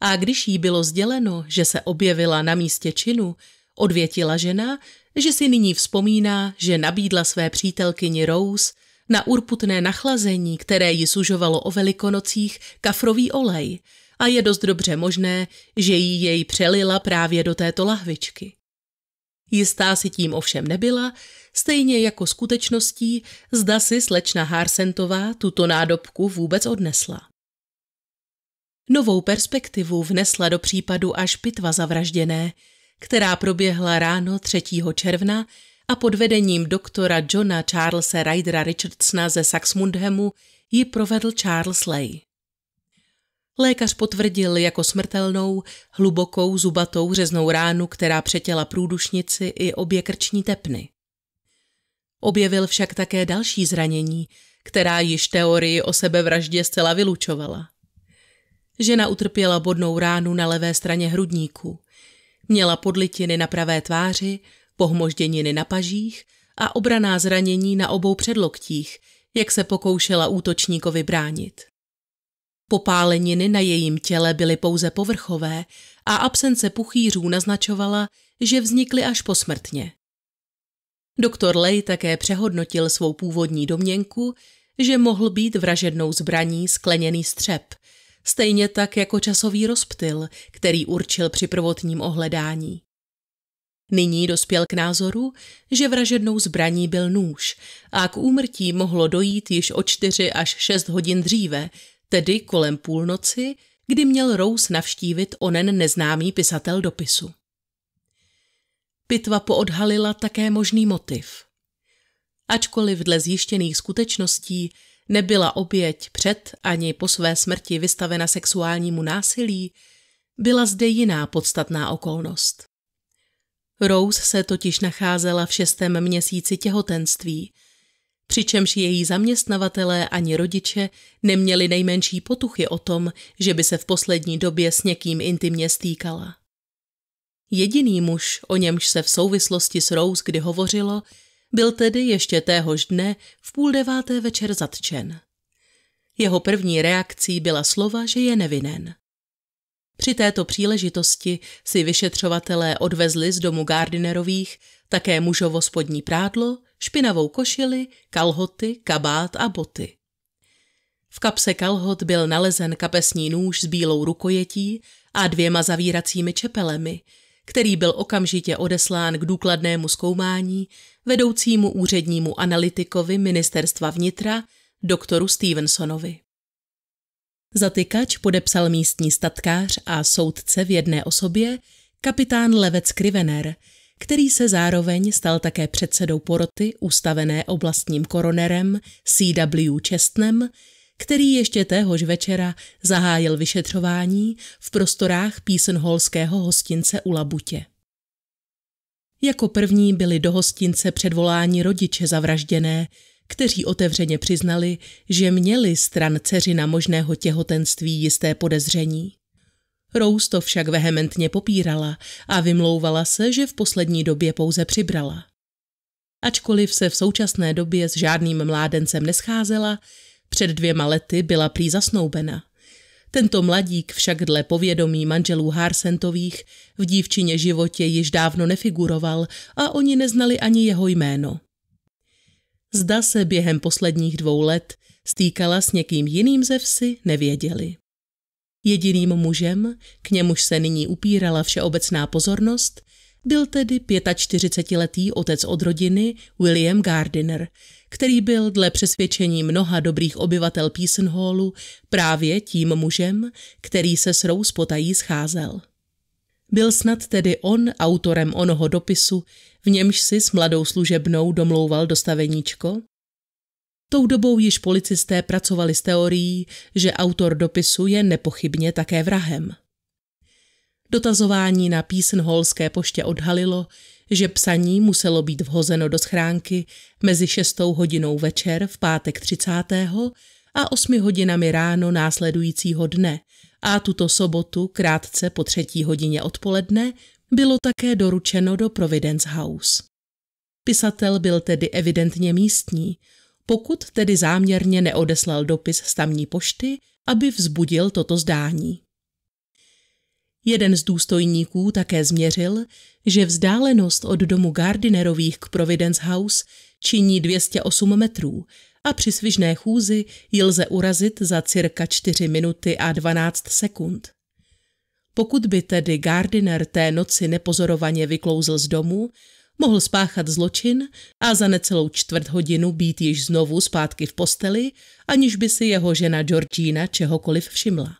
A: a když jí bylo sděleno, že se objevila na místě činu, odvětila žena, že si nyní vzpomíná, že nabídla své přítelkyni Rose na urputné nachlazení, které ji sužovalo o velikonocích, kafrový olej a je dost dobře možné, že jí jej přelila právě do této lahvičky. Jistá si tím ovšem nebyla, stejně jako skutečností, zda si slečna Harsentová tuto nádobku vůbec odnesla. Novou perspektivu vnesla do případu až pitva zavražděné, která proběhla ráno 3. června a pod vedením doktora Johna Charlesa Rydera Richardsona ze Saxmundhamu ji provedl Charles Leigh. Lékař potvrdil jako smrtelnou, hlubokou, zubatou řeznou ránu, která přetěla průdušnici i obě krční tepny. Objevil však také další zranění, která již teorii o sebevraždě zcela vylučovala. Žena utrpěla bodnou ránu na levé straně hrudníku. Měla podlitiny na pravé tváři, pohmožděniny na pažích a obraná zranění na obou předloktích, jak se pokoušela útočníkovi bránit. Popáleniny na jejím těle byly pouze povrchové a absence puchýřů naznačovala, že vznikly až posmrtně. Doktor Lej také přehodnotil svou původní domněnku, že mohl být vražednou zbraní skleněný střep, stejně tak jako časový rozptyl, který určil při prvotním ohledání. Nyní dospěl k názoru, že vražednou zbraní byl nůž a k úmrtí mohlo dojít již o čtyři až šest hodin dříve, tedy kolem půlnoci, kdy měl Rose navštívit onen neznámý pisatel dopisu. Pitva poodhalila také možný motiv. Ačkoliv dle zjištěných skutečností nebyla oběť před ani po své smrti vystavena sexuálnímu násilí, byla zde jiná podstatná okolnost. Rose se totiž nacházela v šestém měsíci těhotenství – přičemž její zaměstnavatelé ani rodiče neměli nejmenší potuchy o tom, že by se v poslední době s někým intimně stýkala. Jediný muž, o němž se v souvislosti s Rose kdy hovořilo, byl tedy ještě téhož dne v půl deváté večer zatčen. Jeho první reakcí byla slova, že je nevinen. Při této příležitosti si vyšetřovatelé odvezli z domu Gardinerových také mužovo spodní prádlo špinavou košili, kalhoty, kabát a boty. V kapse kalhot byl nalezen kapesní nůž s bílou rukojetí a dvěma zavíracími čepelemi, který byl okamžitě odeslán k důkladnému zkoumání vedoucímu úřednímu analytikovi ministerstva vnitra, doktoru Stevensonovi. Zatykač podepsal místní statkář a soudce v jedné osobě kapitán Levec Krivener – který se zároveň stal také předsedou poroty ustavené oblastním koronerem C.W. Čestnem, který ještě téhož večera zahájil vyšetřování v prostorách písenholského hostince u Labutě. Jako první byli do hostince předvoláni rodiče zavražděné, kteří otevřeně přiznali, že měli stran dceřina možného těhotenství jisté podezření. Rose to však vehementně popírala a vymlouvala se, že v poslední době pouze přibrala. Ačkoliv se v současné době s žádným mládencem nescházela, před dvěma lety byla prý zasnoubena. Tento mladík však dle povědomí manželů Harsentových v dívčině životě již dávno nefiguroval a oni neznali ani jeho jméno. Zda se během posledních dvou let stýkala s někým jiným ze vsi, nevěděli. Jediným mužem, k němuž se nyní upírala všeobecná pozornost, byl tedy 45-letý otec od rodiny William Gardiner, který byl dle přesvědčení mnoha dobrých obyvatel Peasenhallu právě tím mužem, který se s Rose potají scházel. Byl snad tedy on autorem onoho dopisu, v němž si s mladou služebnou domlouval dostaveníčko Tou dobou již policisté pracovali s teorií, že autor dopisu je nepochybně také vrahem. Dotazování na písenholské poště odhalilo, že psaní muselo být vhozeno do schránky mezi 6. hodinou večer v pátek 30. a 8 hodinami ráno následujícího dne a tuto sobotu krátce po třetí hodině odpoledne bylo také doručeno do Providence House. Pisatel byl tedy evidentně místní, pokud tedy záměrně neodeslal dopis z tamní pošty, aby vzbudil toto zdání. Jeden z důstojníků také změřil, že vzdálenost od domu Gardinerových k Providence House činí 208 metrů a při svižné chůzi ji lze urazit za cirka 4 minuty a 12 sekund. Pokud by tedy Gardiner té noci nepozorovaně vyklouzl z domu, mohl spáchat zločin a za necelou čtvrt hodinu být již znovu zpátky v posteli, aniž by si jeho žena Georgina čehokoliv všimla.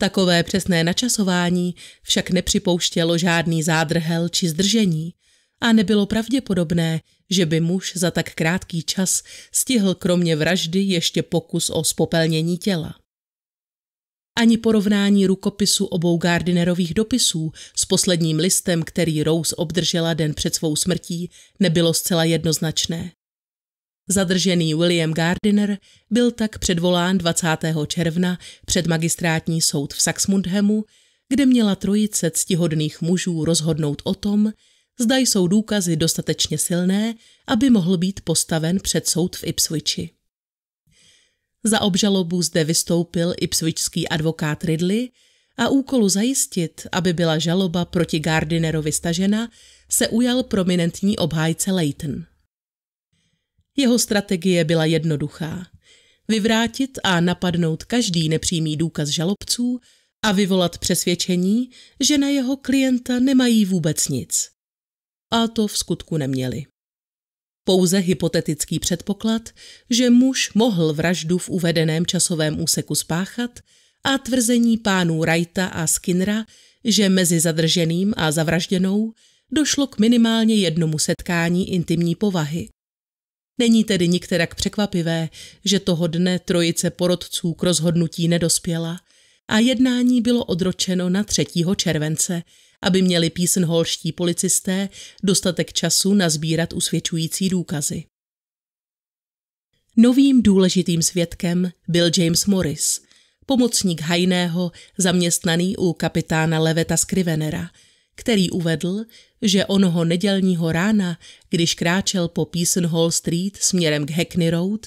A: Takové přesné načasování však nepřipouštělo žádný zádrhel či zdržení a nebylo pravděpodobné, že by muž za tak krátký čas stihl kromě vraždy ještě pokus o spopelnění těla ani porovnání rukopisu obou Gardinerových dopisů s posledním listem, který Rose obdržela den před svou smrtí, nebylo zcela jednoznačné. Zadržený William Gardiner byl tak předvolán 20. června před magistrátní soud v Saxmundhemu, kde měla trojice ctihodných mužů rozhodnout o tom, zda jsou důkazy dostatečně silné, aby mohl být postaven před soud v Ipswichi. Za obžalobu zde vystoupil i ipswichský advokát Ridley a úkolu zajistit, aby byla žaloba proti Gardinerovi stažena, se ujal prominentní obhájce Leighton. Jeho strategie byla jednoduchá. Vyvrátit a napadnout každý nepřímý důkaz žalobců a vyvolat přesvědčení, že na jeho klienta nemají vůbec nic. A to v skutku neměli pouze hypotetický předpoklad, že muž mohl vraždu v uvedeném časovém úseku spáchat a tvrzení pánů Rajta a Skinnera, že mezi zadrženým a zavražděnou došlo k minimálně jednomu setkání intimní povahy. Není tedy nikterak překvapivé, že toho dne trojice porodců k rozhodnutí nedospěla a jednání bylo odročeno na 3. července, aby měli písenholští policisté dostatek času nazbírat usvědčující důkazy. Novým důležitým svědkem byl James Morris, pomocník Hajného zaměstnaný u kapitána Leveta Skrivenera, který uvedl, že onoho nedělního rána, když kráčel po Peason Hall Street směrem k Hackney Road,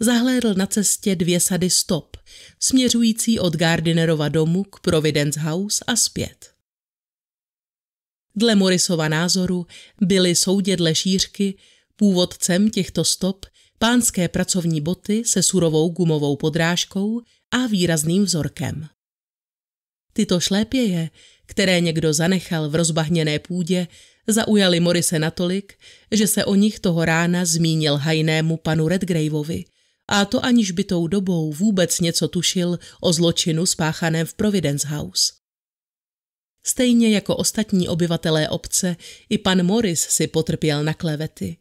A: zahlédl na cestě dvě sady stop, směřující od Gardinerova domu k Providence House a zpět. Dle Morisova názoru byly dle šířky původcem těchto stop pánské pracovní boty se surovou gumovou podrážkou a výrazným vzorkem. Tyto šlépěje, které někdo zanechal v rozbahněné půdě, zaujali Morise natolik, že se o nich toho rána zmínil hajnému panu Redgraveovi – a to aniž by tou dobou vůbec něco tušil o zločinu spáchaném v Providence House. Stejně jako ostatní obyvatelé obce, i pan Morris si potrpěl na klevety.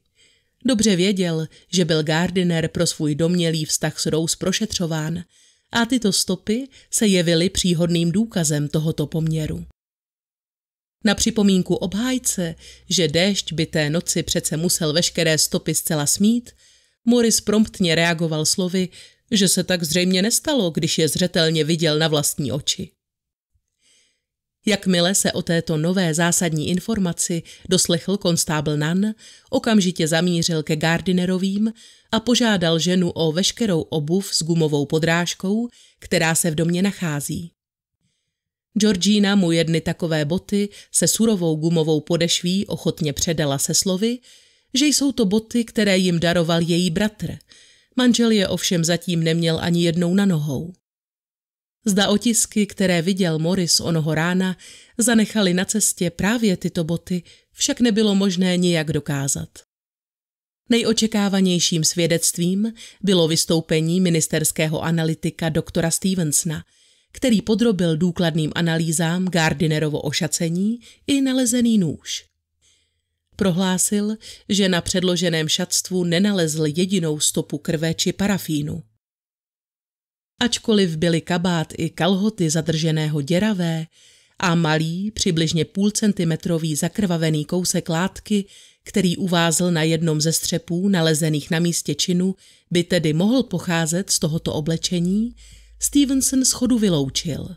A: Dobře věděl, že byl Gardiner pro svůj domělý vztah s Rose prošetřován a tyto stopy se jevily příhodným důkazem tohoto poměru. Na připomínku obhájce, že déšť by té noci přece musel veškeré stopy zcela smít, Morris promptně reagoval slovy, že se tak zřejmě nestalo, když je zřetelně viděl na vlastní oči. Jakmile se o této nové zásadní informaci doslechl konstábl Nan, okamžitě zamířil ke Gardinerovým a požádal ženu o veškerou obuv s gumovou podrážkou, která se v domě nachází. Georgina mu jedny takové boty se surovou gumovou podešví ochotně předala se slovy, že jsou to boty, které jim daroval její bratr. Manžel je ovšem zatím neměl ani jednou na nohou. Zda otisky, které viděl Morris onoho rána, zanechali na cestě právě tyto boty, však nebylo možné nijak dokázat. Nejočekávanějším svědectvím bylo vystoupení ministerského analytika doktora Stevensona, který podrobil důkladným analýzám Gardinerovo ošacení i nalezený nůž. Prohlásil, že na předloženém šatstvu nenalezl jedinou stopu krve či parafínu. Ačkoliv byly kabát i kalhoty zadrženého děravé a malý, přibližně půl centimetrový zakrvavený kousek látky, který uvázl na jednom ze střepů nalezených na místě činu, by tedy mohl pocházet z tohoto oblečení, Stevenson schodu vyloučil.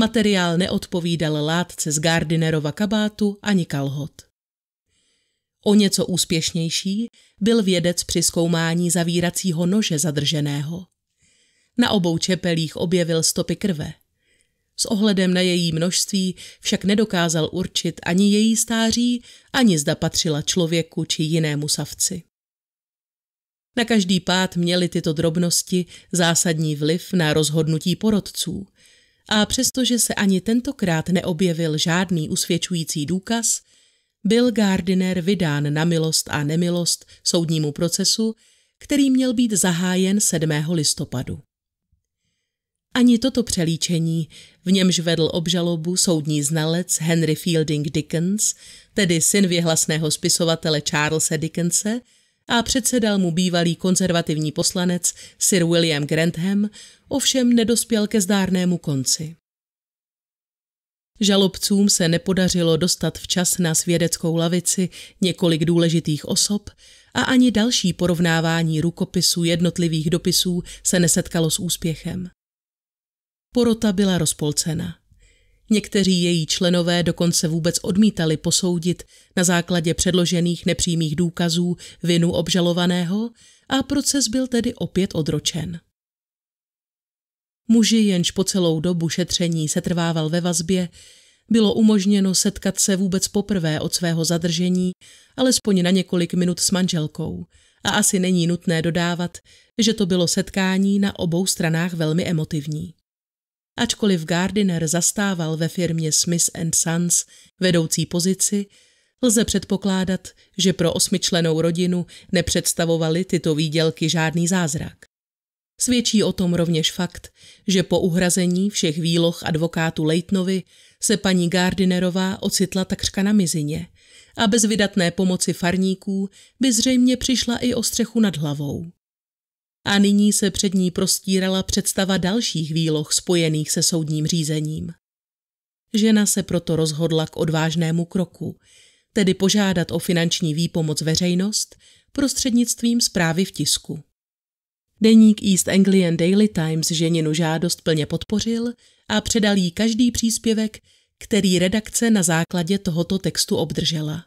A: Materiál neodpovídal látce z Gardinerova kabátu ani kalhot. O něco úspěšnější byl vědec při zkoumání zavíracího nože zadrženého. Na obou čepelích objevil stopy krve. S ohledem na její množství však nedokázal určit ani její stáří, ani zda patřila člověku či jinému savci. Na každý pád měly tyto drobnosti zásadní vliv na rozhodnutí porodců. A přestože se ani tentokrát neobjevil žádný usvědčující důkaz – byl Gardiner vydán na milost a nemilost soudnímu procesu, který měl být zahájen 7. listopadu. Ani toto přelíčení, v němž vedl obžalobu soudní znalec Henry Fielding Dickens, tedy syn věhlasného spisovatele Charlesa Dickense, a předsedal mu bývalý konzervativní poslanec Sir William Grantham, ovšem nedospěl ke zdárnému konci. Žalobcům se nepodařilo dostat včas na svědeckou lavici několik důležitých osob a ani další porovnávání rukopisů jednotlivých dopisů se nesetkalo s úspěchem. Porota byla rozpolcena. Někteří její členové dokonce vůbec odmítali posoudit na základě předložených nepřímých důkazů vinu obžalovaného a proces byl tedy opět odročen. Muži, jenž po celou dobu šetření se trvával ve vazbě, bylo umožněno setkat se vůbec poprvé od svého zadržení, alespoň na několik minut s manželkou. A asi není nutné dodávat, že to bylo setkání na obou stranách velmi emotivní. Ačkoliv Gardiner zastával ve firmě Smith and Sons vedoucí pozici, lze předpokládat, že pro osmičlenou rodinu nepředstavovaly tyto výdělky žádný zázrak. Svědčí o tom rovněž fakt, že po uhrazení všech výloh advokátu Leitnovi se paní Gardinerová ocitla takřka na mizině a bez vydatné pomoci farníků by zřejmě přišla i o střechu nad hlavou. A nyní se před ní prostírala představa dalších výloh spojených se soudním řízením. Žena se proto rozhodla k odvážnému kroku, tedy požádat o finanční výpomoc veřejnost prostřednictvím zprávy v tisku. Deník East Anglian Daily Times ženinu žádost plně podpořil a předal jí každý příspěvek, který redakce na základě tohoto textu obdržela.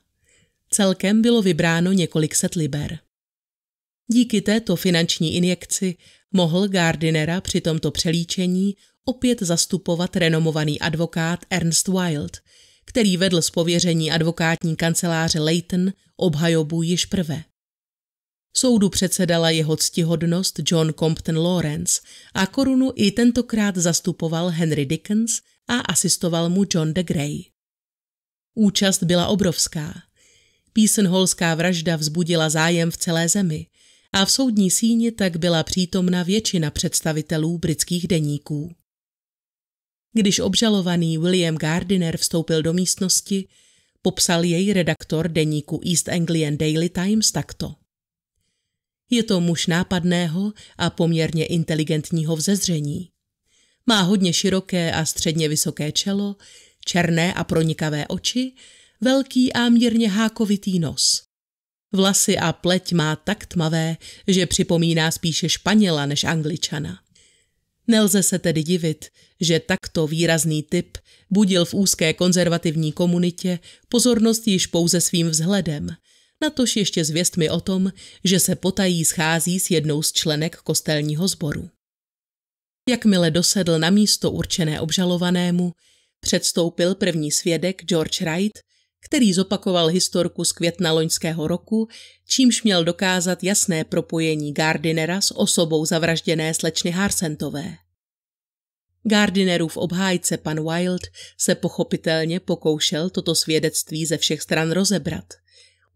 A: Celkem bylo vybráno několik set liber. Díky této finanční injekci mohl Gardinera při tomto přelíčení opět zastupovat renomovaný advokát Ernst Wild, který vedl z pověření advokátní kanceláře Leighton obhajobu již prve. Soudu předsedala jeho ctihodnost John Compton Lawrence a korunu i tentokrát zastupoval Henry Dickens a asistoval mu John de Grey. Účast byla obrovská. Písenholská vražda vzbudila zájem v celé zemi a v soudní síni tak byla přítomna většina představitelů britských deníků. Když obžalovaný William Gardiner vstoupil do místnosti, popsal jej redaktor deníku East Anglian Daily Times takto. Je to muž nápadného a poměrně inteligentního vzezření. Má hodně široké a středně vysoké čelo, černé a pronikavé oči, velký a mírně hákovitý nos. Vlasy a pleť má tak tmavé, že připomíná spíše Španěla než Angličana. Nelze se tedy divit, že takto výrazný typ budil v úzké konzervativní komunitě pozornost již pouze svým vzhledem natož ještě zvěstmi o tom, že se potají schází s jednou z členek kostelního sboru. Jakmile dosedl na místo určené obžalovanému, předstoupil první svědek George Wright, který zopakoval historku z května loňského roku, čímž měl dokázat jasné propojení Gardinera s osobou zavražděné slečny Harsentové. Gardinerův obhájce pan Wild se pochopitelně pokoušel toto svědectví ze všech stran rozebrat –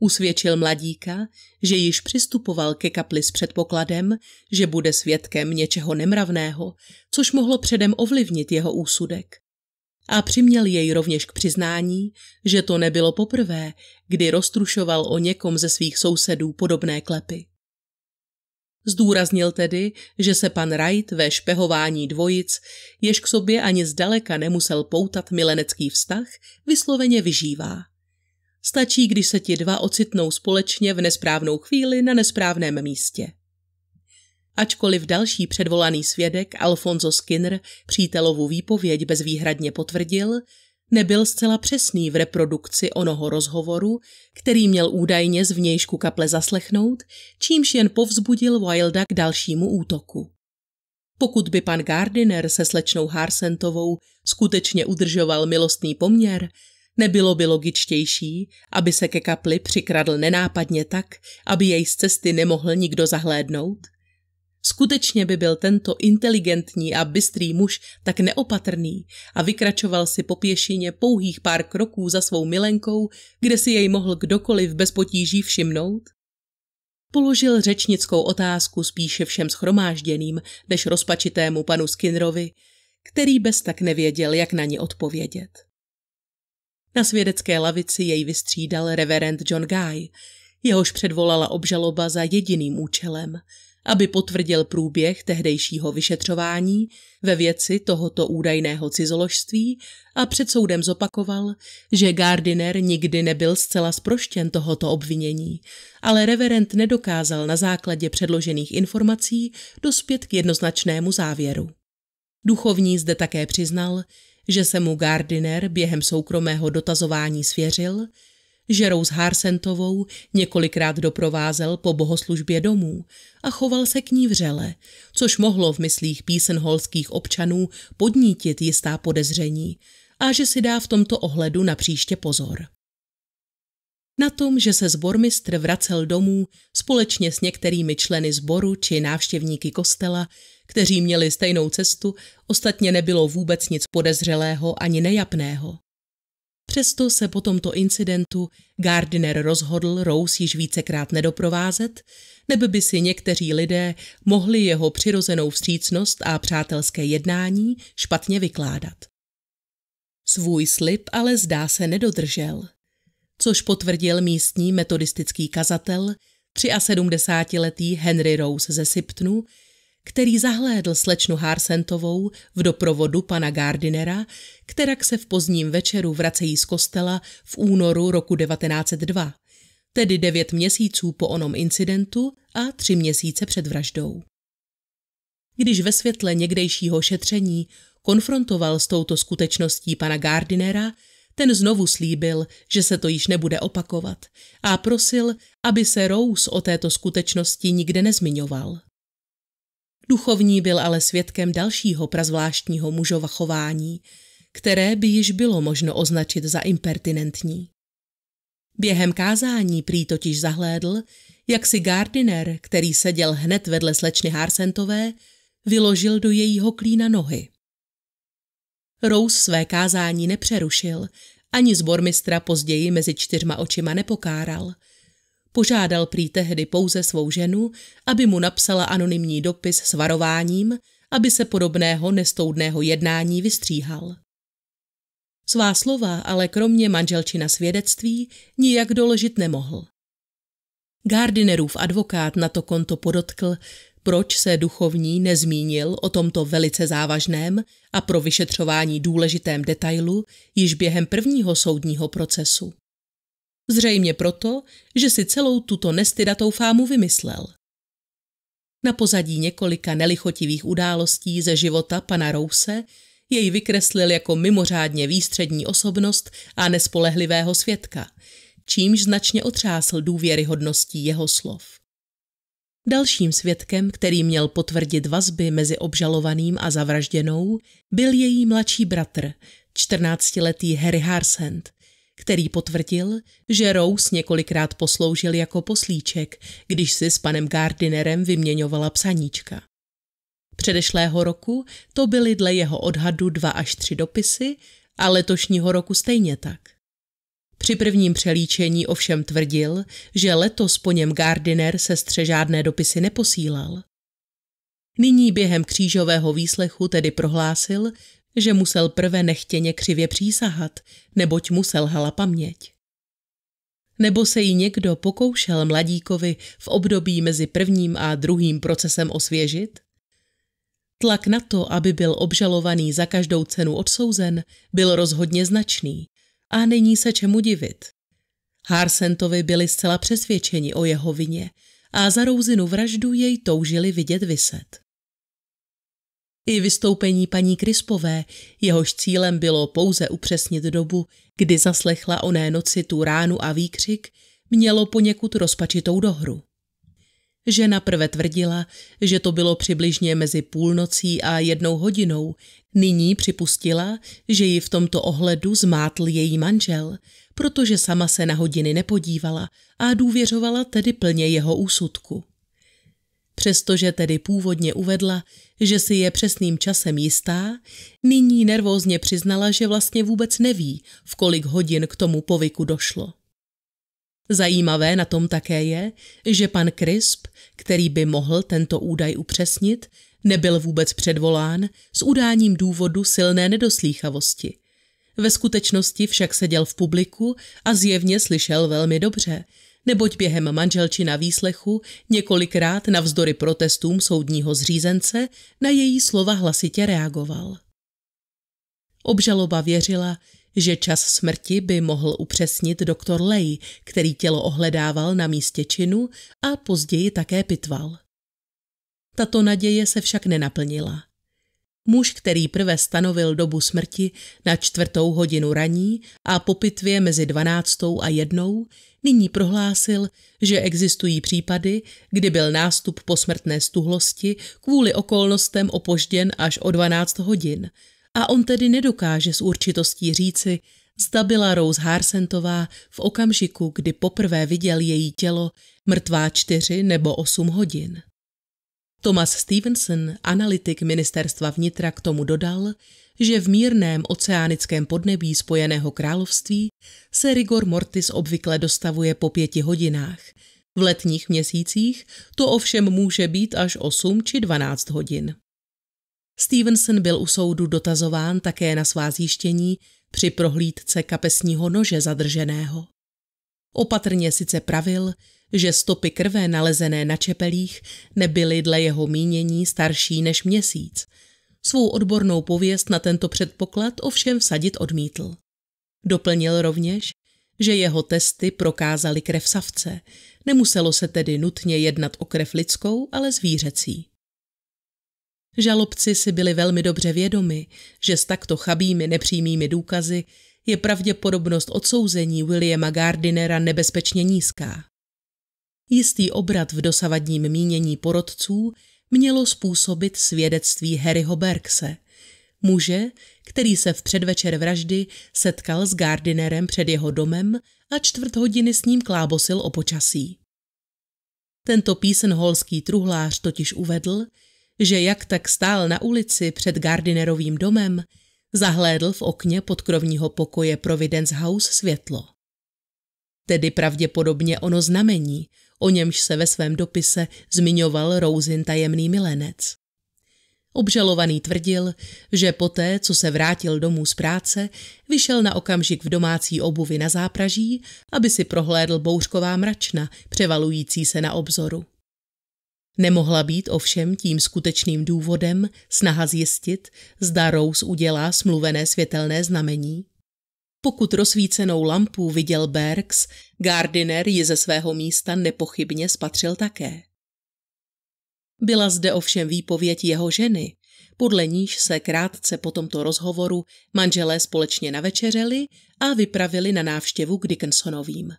A: Usvědčil mladíka, že již přistupoval ke kapli s předpokladem, že bude svědkem něčeho nemravného, což mohlo předem ovlivnit jeho úsudek. A přiměl jej rovněž k přiznání, že to nebylo poprvé, kdy roztrušoval o někom ze svých sousedů podobné klepy. Zdůraznil tedy, že se pan Wright ve špehování dvojic, jež k sobě ani zdaleka nemusel poutat milenecký vztah, vysloveně vyžívá. Stačí, když se ti dva ocitnou společně v nesprávnou chvíli na nesprávném místě. Ačkoliv další předvolaný svědek Alfonso Skinner přítelovu výpověď bezvýhradně potvrdil, nebyl zcela přesný v reprodukci onoho rozhovoru, který měl údajně z vnějšku kaple zaslechnout, čímž jen povzbudil Wilda k dalšímu útoku. Pokud by pan Gardiner se slečnou Harsentovou skutečně udržoval milostný poměr, Nebylo by logičtější, aby se ke kapli přikradl nenápadně tak, aby jej z cesty nemohl nikdo zahlédnout? Skutečně by byl tento inteligentní a bystrý muž tak neopatrný a vykračoval si po pěšině pouhých pár kroků za svou milenkou, kde si jej mohl kdokoliv bez potíží všimnout? Položil řečnickou otázku spíše všem schromážděným, než rozpačitému panu Skinnerovi, který bez tak nevěděl, jak na ni odpovědět. Na svědecké lavici jej vystřídal reverend John Guy, jehož předvolala obžaloba za jediným účelem, aby potvrdil průběh tehdejšího vyšetřování ve věci tohoto údajného cizoložství a před soudem zopakoval, že Gardiner nikdy nebyl zcela sproštěn tohoto obvinění, ale reverend nedokázal na základě předložených informací dospět k jednoznačnému závěru. Duchovní zde také přiznal, že se mu Gardiner během soukromého dotazování svěřil, že Rose Harsentovou několikrát doprovázel po bohoslužbě domů a choval se k ní vřele, což mohlo v myslích písenholských občanů podnítit jistá podezření a že si dá v tomto ohledu na příště pozor. Na tom, že se zbormistr vracel domů společně s některými členy sboru či návštěvníky kostela, kteří měli stejnou cestu, ostatně nebylo vůbec nic podezřelého ani nejapného. Přesto se po tomto incidentu Gardiner rozhodl Rose již vícekrát nedoprovázet, nebo by si někteří lidé mohli jeho přirozenou vstřícnost a přátelské jednání špatně vykládat. Svůj slib ale zdá se nedodržel, což potvrdil místní metodistický kazatel 73-letý Henry Rose ze Siptnu, který zahlédl slečnu Harsentovou v doprovodu pana Gardinera, která se v pozdním večeru vracejí z kostela v únoru roku 1902, tedy devět měsíců po onom incidentu a tři měsíce před vraždou. Když ve světle někdejšího šetření konfrontoval s touto skutečností pana Gardinera, ten znovu slíbil, že se to již nebude opakovat a prosil, aby se Rose o této skutečnosti nikde nezmiňoval. Duchovní byl ale svědkem dalšího prazvláštního mužova chování, které by již bylo možno označit za impertinentní. Během kázání prý totiž zahlédl, jak si Gardiner, který seděl hned vedle slečny Harsentové, vyložil do jejího klína nohy. Rose své kázání nepřerušil, ani zbormistra později mezi čtyřma očima nepokáral – Požádal prý tehdy pouze svou ženu, aby mu napsala anonymní dopis s varováním, aby se podobného nestoudného jednání vystříhal. Svá slova ale kromě manželčina svědectví nijak doložit nemohl. Gardinerův advokát na to konto podotkl, proč se duchovní nezmínil o tomto velice závažném a pro vyšetřování důležitém detailu již během prvního soudního procesu. Zřejmě proto, že si celou tuto nestydatou fámu vymyslel. Na pozadí několika nelichotivých událostí ze života pana Rouse jej vykreslil jako mimořádně výstřední osobnost a nespolehlivého svědka, čímž značně otřásl důvěryhodností jeho slov. Dalším svědkem, který měl potvrdit vazby mezi obžalovaným a zavražděnou, byl její mladší bratr, 14-letý Harry Harsent – který potvrdil, že Rose několikrát posloužil jako poslíček, když si s panem Gardinerem vyměňovala psaníčka. Předešlého roku to byly dle jeho odhadu dva až tři dopisy a letošního roku stejně tak. Při prvním přelíčení ovšem tvrdil, že letos po něm Gardiner sestře žádné dopisy neposílal. Nyní během křížového výslechu tedy prohlásil, že musel prve nechtěně křivě přísahat, neboť musel hala paměť. Nebo se jí někdo pokoušel mladíkovi v období mezi prvním a druhým procesem osvěžit? Tlak na to, aby byl obžalovaný za každou cenu odsouzen, byl rozhodně značný a není se čemu divit. Harsentovi byli zcela přesvědčeni o jeho vině a za rouzinu vraždu jej toužili vidět vyset. I vystoupení paní Krispové, jehož cílem bylo pouze upřesnit dobu, kdy zaslechla oné noci tu ránu a výkřik, mělo poněkud rozpačitou dohru. Žena prve tvrdila, že to bylo přibližně mezi půlnocí a jednou hodinou, nyní připustila, že ji v tomto ohledu zmátl její manžel, protože sama se na hodiny nepodívala a důvěřovala tedy plně jeho úsudku. Přestože tedy původně uvedla, že si je přesným časem jistá, nyní nervózně přiznala, že vlastně vůbec neví, v kolik hodin k tomu povyku došlo. Zajímavé na tom také je, že pan Krisp, který by mohl tento údaj upřesnit, nebyl vůbec předvolán s udáním důvodu silné nedoslýchavosti. Ve skutečnosti však seděl v publiku a zjevně slyšel velmi dobře, neboť během manželčina výslechu několikrát navzdory protestům soudního zřízence na její slova hlasitě reagoval. Obžaloba věřila, že čas smrti by mohl upřesnit doktor Lej, který tělo ohledával na místě činu a později také pitval. Tato naděje se však nenaplnila. Muž, který prve stanovil dobu smrti na čtvrtou hodinu raní a po pitvě mezi dvanáctou a jednou, nyní prohlásil, že existují případy, kdy byl nástup posmrtné stuhlosti kvůli okolnostem opožděn až o 12 hodin a on tedy nedokáže s určitostí říci, zda byla Rose Harsentová v okamžiku, kdy poprvé viděl její tělo, mrtvá 4 nebo 8 hodin. Thomas Stevenson, analytik ministerstva vnitra, k tomu dodal, že v mírném oceánickém podnebí Spojeného království se rigor mortis obvykle dostavuje po pěti hodinách. V letních měsících to ovšem může být až 8 či 12 hodin. Stevenson byl u soudu dotazován také na svá zjištění při prohlídce kapesního nože zadrženého. Opatrně sice pravil, že stopy krve nalezené na čepelích nebyly dle jeho mínění starší než měsíc – Svou odbornou pověst na tento předpoklad ovšem vsadit odmítl. Doplnil rovněž, že jeho testy prokázaly krev savce, nemuselo se tedy nutně jednat o krev lidskou, ale zvířecí. Žalobci si byli velmi dobře vědomi, že s takto chabými nepřímými důkazy je pravděpodobnost odsouzení Williama Gardinera nebezpečně nízká. Jistý obrat v dosavadním mínění porodců mělo způsobit svědectví Harryho Berkse, muže, který se v předvečer vraždy setkal s Gardinerem před jeho domem a čtvrt hodiny s ním klábosil o počasí. Tento písenholský truhlář totiž uvedl, že jak tak stál na ulici před Gardinerovým domem, zahlédl v okně podkrovního pokoje Providence House světlo tedy pravděpodobně ono znamení, o němž se ve svém dopise zmiňoval Rouzin tajemný milenec. Obžalovaný tvrdil, že poté, co se vrátil domů z práce, vyšel na okamžik v domácí obuvi na zápraží, aby si prohlédl bouřková mračna, převalující se na obzoru. Nemohla být ovšem tím skutečným důvodem snaha zjistit, zda Rose udělá smluvené světelné znamení, pokud rozsvícenou lampu viděl Bergs, Gardiner ji ze svého místa nepochybně spatřil také. Byla zde ovšem výpověď jeho ženy, podle níž se krátce po tomto rozhovoru manželé společně navečeřeli a vypravili na návštěvu k Dickinsonovým.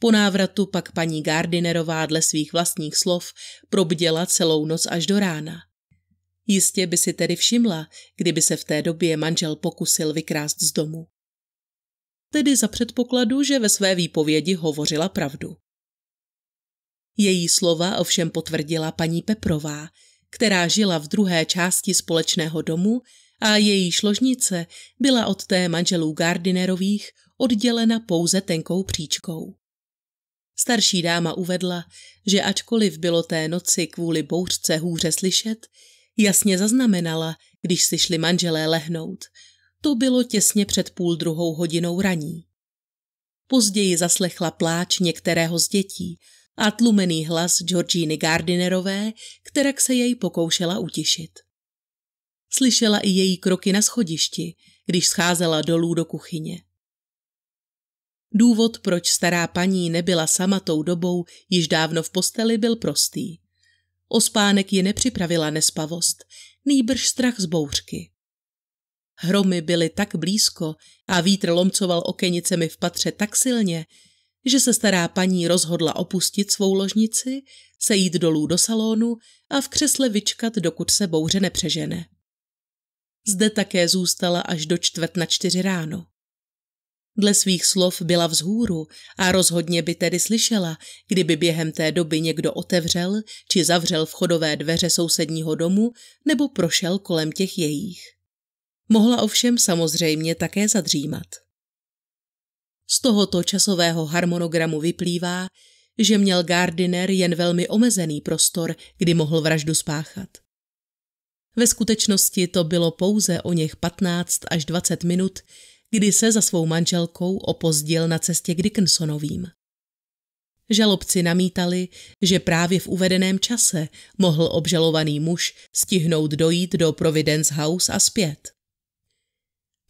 A: Po návratu pak paní Gardinerová dle svých vlastních slov probděla celou noc až do rána. Jistě by si tedy všimla, kdyby se v té době manžel pokusil vykrást z domu. Tedy za předpokladu, že ve své výpovědi hovořila pravdu. Její slova ovšem potvrdila paní Peprová, která žila v druhé části společného domu a její šložnice byla od té manželů Gardinerových oddělena pouze tenkou příčkou. Starší dáma uvedla, že ačkoliv bylo té noci kvůli bouřce hůře slyšet, jasně zaznamenala, když si šli manželé lehnout. To bylo těsně před půl druhou hodinou raní. Později zaslechla pláč některého z dětí a tlumený hlas Georgíny Gardinerové, která se jej pokoušela utišit. Slyšela i její kroky na schodišti, když scházela dolů do kuchyně. Důvod, proč stará paní nebyla sama tou dobou, již dávno v posteli byl prostý. O spánek ji nepřipravila nespavost, nýbrž strach z bouřky. Hromy byly tak blízko a vítr lomcoval okenicemi v patře tak silně, že se stará paní rozhodla opustit svou ložnici, sejít dolů do salonu a v křesle vyčkat, dokud se bouře nepřežene. Zde také zůstala až do čtvrt na čtyři ráno. Dle svých slov byla vzhůru a rozhodně by tedy slyšela, kdyby během té doby někdo otevřel či zavřel vchodové dveře sousedního domu nebo prošel kolem těch jejich. Mohla ovšem samozřejmě také zadřímat. Z tohoto časového harmonogramu vyplývá, že měl Gardiner jen velmi omezený prostor, kdy mohl vraždu spáchat. Ve skutečnosti to bylo pouze o něch 15 až 20 minut, kdy se za svou manželkou opozdil na cestě k Dickinsonovým. Žalobci namítali, že právě v uvedeném čase mohl obžalovaný muž stihnout dojít do Providence House a zpět.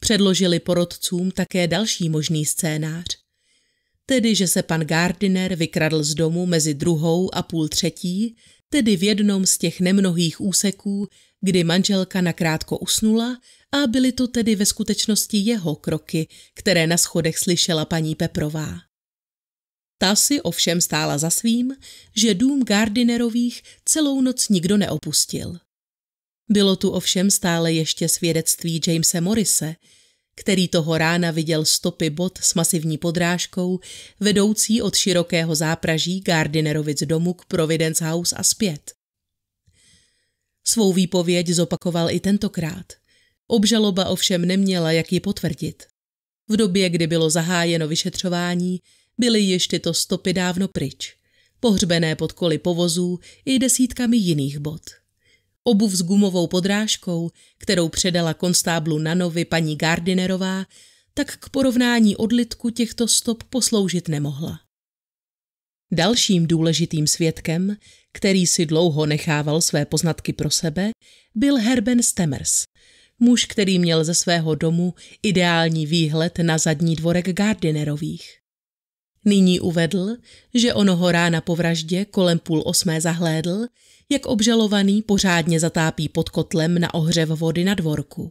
A: Předložili porodcům také další možný scénář, tedy že se pan Gardiner vykradl z domu mezi druhou a půl třetí tedy v jednom z těch nemnohých úseků, kdy manželka nakrátko usnula a byly to tedy ve skutečnosti jeho kroky, které na schodech slyšela paní Peprová. Ta si ovšem stála za svým, že dům Gardinerových celou noc nikdo neopustil. Bylo tu ovšem stále ještě svědectví Jamesa Morise, který toho rána viděl stopy bot s masivní podrážkou, vedoucí od širokého zápraží Gardinerovic domu k Providence House a zpět. Svou výpověď zopakoval i tentokrát. Obžaloba ovšem neměla, jak ji potvrdit. V době, kdy bylo zahájeno vyšetřování, byly již tyto stopy dávno pryč, pohřbené pod koly povozů i desítkami jiných bot obuv s gumovou podrážkou, kterou předala konstáblu Nanovi paní Gardinerová, tak k porovnání odlitku těchto stop posloužit nemohla. Dalším důležitým svědkem, který si dlouho nechával své poznatky pro sebe, byl Herben Stemmers, muž, který měl ze svého domu ideální výhled na zadní dvorek Gardinerových. Nyní uvedl, že onoho rána po vraždě kolem půl osmé zahlédl, jak obžalovaný pořádně zatápí pod kotlem na ohřev vody na dvorku.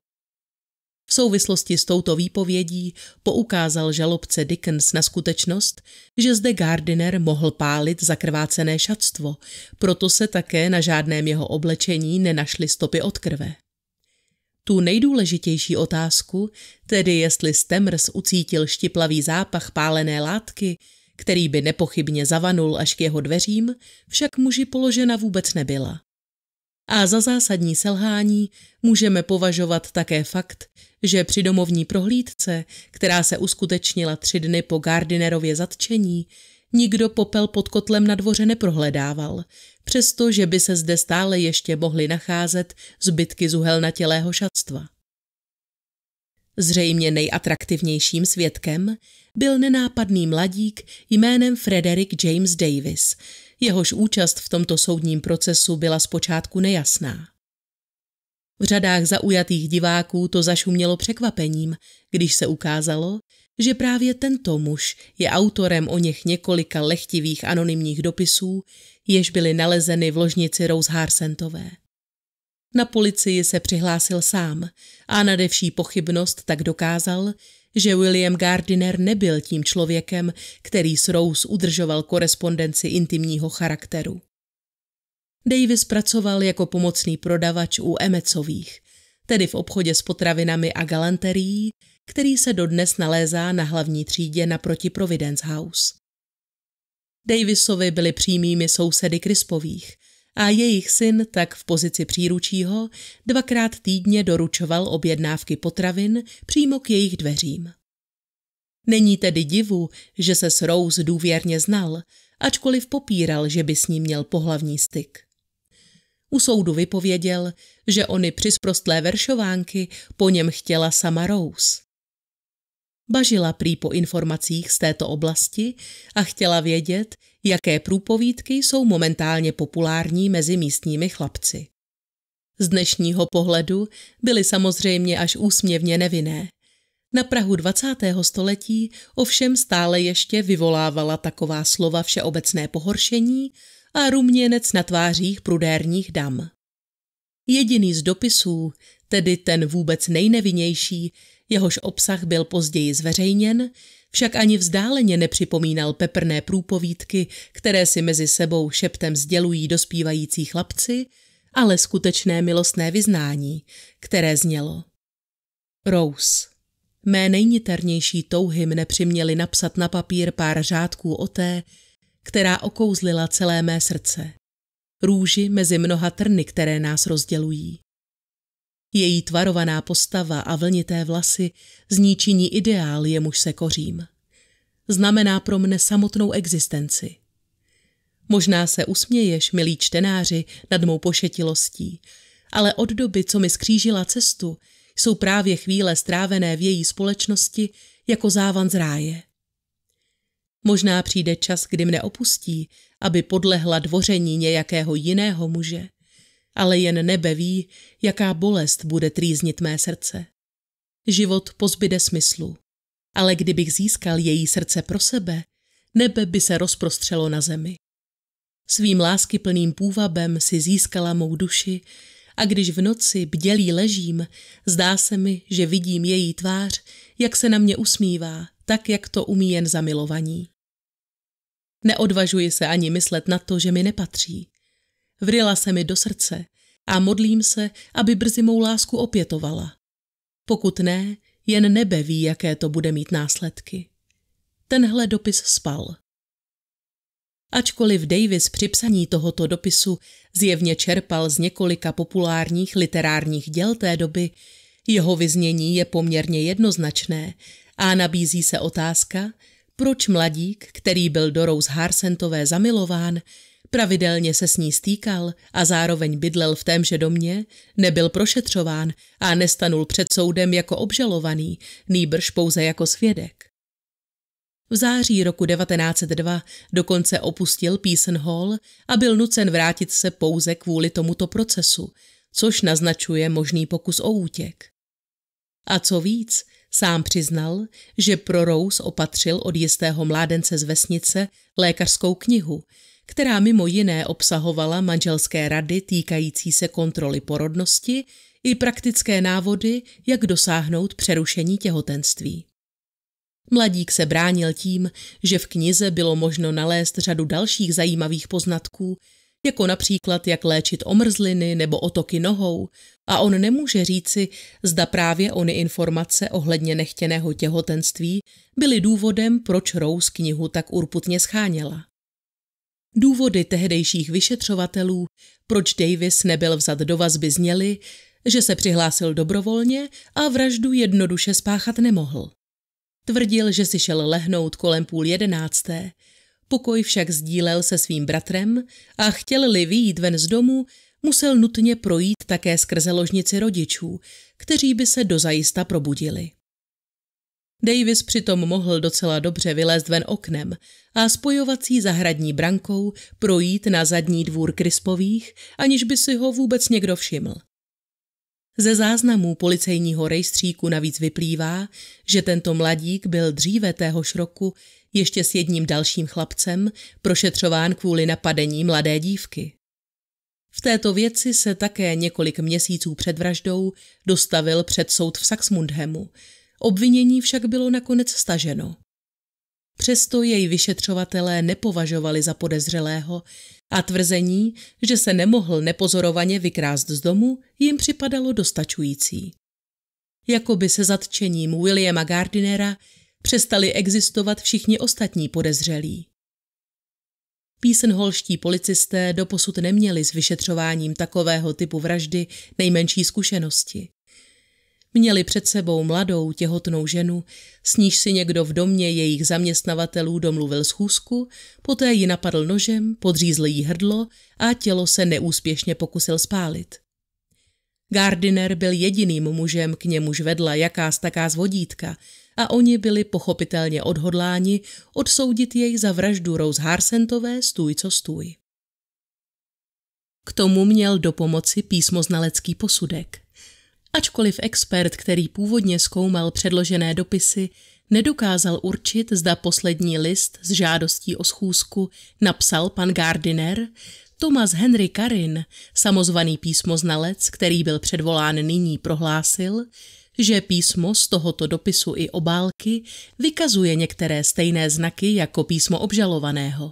A: V souvislosti s touto výpovědí poukázal žalobce Dickens na skutečnost, že zde Gardiner mohl pálit zakrvácené šatstvo, proto se také na žádném jeho oblečení nenašly stopy od krve tu nejdůležitější otázku, tedy jestli Stemrs ucítil štiplavý zápach pálené látky, který by nepochybně zavanul až k jeho dveřím, však muži položena vůbec nebyla. A za zásadní selhání můžeme považovat také fakt, že při domovní prohlídce, která se uskutečnila tři dny po Gardinerově zatčení, nikdo popel pod kotlem na dvoře neprohledával, přestože by se zde stále ještě mohly nacházet zbytky zuhelnatělého šatstva. Zřejmě nejatraktivnějším svědkem byl nenápadný mladík jménem Frederick James Davis, jehož účast v tomto soudním procesu byla zpočátku nejasná. V řadách zaujatých diváků to zašumělo překvapením, když se ukázalo, že právě tento muž je autorem o něch několika lechtivých anonymních dopisů, jež byly nalezeny v ložnici Rose Harsentové. Na policii se přihlásil sám a nadevší pochybnost tak dokázal, že William Gardiner nebyl tím člověkem, který s Rose udržoval korespondenci intimního charakteru. Davis pracoval jako pomocný prodavač u Emecových, tedy v obchodě s potravinami a galanterií, který se dodnes nalézá na hlavní třídě naproti Providence House. Davisovi byli přímými sousedy Krispových a jejich syn tak v pozici příručího dvakrát týdně doručoval objednávky potravin přímo k jejich dveřím. Není tedy divu, že se s Rose důvěrně znal, ačkoliv popíral, že by s ním měl pohlavní styk. U soudu vypověděl, že ony přisprostlé veršovánky po něm chtěla sama Rose. Bažila prý po informacích z této oblasti a chtěla vědět, jaké průpovídky jsou momentálně populární mezi místními chlapci. Z dnešního pohledu byly samozřejmě až úsměvně nevinné. Na Prahu 20. století ovšem stále ještě vyvolávala taková slova všeobecné pohoršení a ruměnec na tvářích prudérních dam. Jediný z dopisů, tedy ten vůbec nejnevinnější, jehož obsah byl později zveřejněn, však ani vzdáleně nepřipomínal peprné průpovídky, které si mezi sebou šeptem sdělují dospívající chlapci, ale skutečné milostné vyznání, které znělo. Rose. Mé nejniternější touhy mne přiměly napsat na papír pár řádků o té, která okouzlila celé mé srdce. Růži mezi mnoha trny, které nás rozdělují. Její tvarovaná postava a vlnité vlasy zničení ideál, jemuž se kořím. Znamená pro mne samotnou existenci. Možná se usměješ, milí čtenáři, nad mou pošetilostí, ale od doby, co mi skřížila cestu, jsou právě chvíle strávené v její společnosti jako závan z ráje. Možná přijde čas, kdy mne opustí, aby podlehla dvoření nějakého jiného muže – ale jen nebe ví, jaká bolest bude trýznit mé srdce. Život pozbyde smyslu, ale kdybych získal její srdce pro sebe, nebe by se rozprostřelo na zemi. Svým láskyplným půvabem si získala mou duši a když v noci bdělí ležím, zdá se mi, že vidím její tvář, jak se na mě usmívá, tak, jak to umí jen zamilovaní. Neodvažuji se ani myslet na to, že mi nepatří – Vryla se mi do srdce a modlím se, aby brzy mou lásku opětovala. Pokud ne, jen nebe ví, jaké to bude mít následky. Tenhle dopis spal. Ačkoliv Davis při psaní tohoto dopisu zjevně čerpal z několika populárních literárních děl té doby, jeho vyznění je poměrně jednoznačné a nabízí se otázka, proč mladík, který byl do Rose Harsentové zamilován, Pravidelně se s ní stýkal a zároveň bydlel v témže domě, nebyl prošetřován a nestanul před soudem jako obžalovaný, nýbrž pouze jako svědek. V září roku 1902 dokonce opustil Peason Hall a byl nucen vrátit se pouze kvůli tomuto procesu, což naznačuje možný pokus o útěk. A co víc, sám přiznal, že pro Rose opatřil od jistého mládence z vesnice lékařskou knihu – která mimo jiné obsahovala manželské rady týkající se kontroly porodnosti i praktické návody, jak dosáhnout přerušení těhotenství. Mladík se bránil tím, že v knize bylo možno nalézt řadu dalších zajímavých poznatků, jako například jak léčit omrzliny nebo otoky nohou, a on nemůže říci, zda právě ony informace ohledně nechtěného těhotenství byly důvodem, proč Rose knihu tak urputně scháněla. Důvody tehdejších vyšetřovatelů, proč Davis nebyl vzat do vazby, zněly, že se přihlásil dobrovolně a vraždu jednoduše spáchat nemohl. Tvrdil, že si šel lehnout kolem půl jedenácté, pokoj však sdílel se svým bratrem a chtěl-li vyjít ven z domu, musel nutně projít také skrze ložnici rodičů, kteří by se dozajista probudili. Davis přitom mohl docela dobře vylézt ven oknem a spojovací zahradní brankou projít na zadní dvůr Krispových, aniž by si ho vůbec někdo všiml. Ze záznamů policejního rejstříku navíc vyplývá, že tento mladík byl dříve téhož roku ještě s jedním dalším chlapcem prošetřován kvůli napadení mladé dívky. V této věci se také několik měsíců před vraždou dostavil před soud v Saxmundhemu, Obvinění však bylo nakonec staženo. Přesto jej vyšetřovatelé nepovažovali za podezřelého a tvrzení, že se nemohl nepozorovaně vykrást z domu, jim připadalo dostačující. Jakoby se zatčením Williama Gardinera přestali existovat všichni ostatní podezřelí. Písenholští policisté doposud neměli s vyšetřováním takového typu vraždy nejmenší zkušenosti. Měli před sebou mladou těhotnou ženu, s níž si někdo v domě jejich zaměstnavatelů domluvil schůzku, poté ji napadl nožem, podřízl jí hrdlo a tělo se neúspěšně pokusil spálit. Gardiner byl jediným mužem, k němuž vedla jaká taká zvodítka a oni byli pochopitelně odhodláni odsoudit jej za vraždu Rose Harsentové stůj co stůj. K tomu měl do pomoci písmoznalecký posudek. Ačkoliv expert, který původně zkoumal předložené dopisy, nedokázal určit, zda poslední list s žádostí o schůzku napsal pan Gardiner, Thomas Henry Karin, samozvaný písmoznalec, který byl předvolán nyní, prohlásil, že písmo z tohoto dopisu i obálky vykazuje některé stejné znaky jako písmo obžalovaného.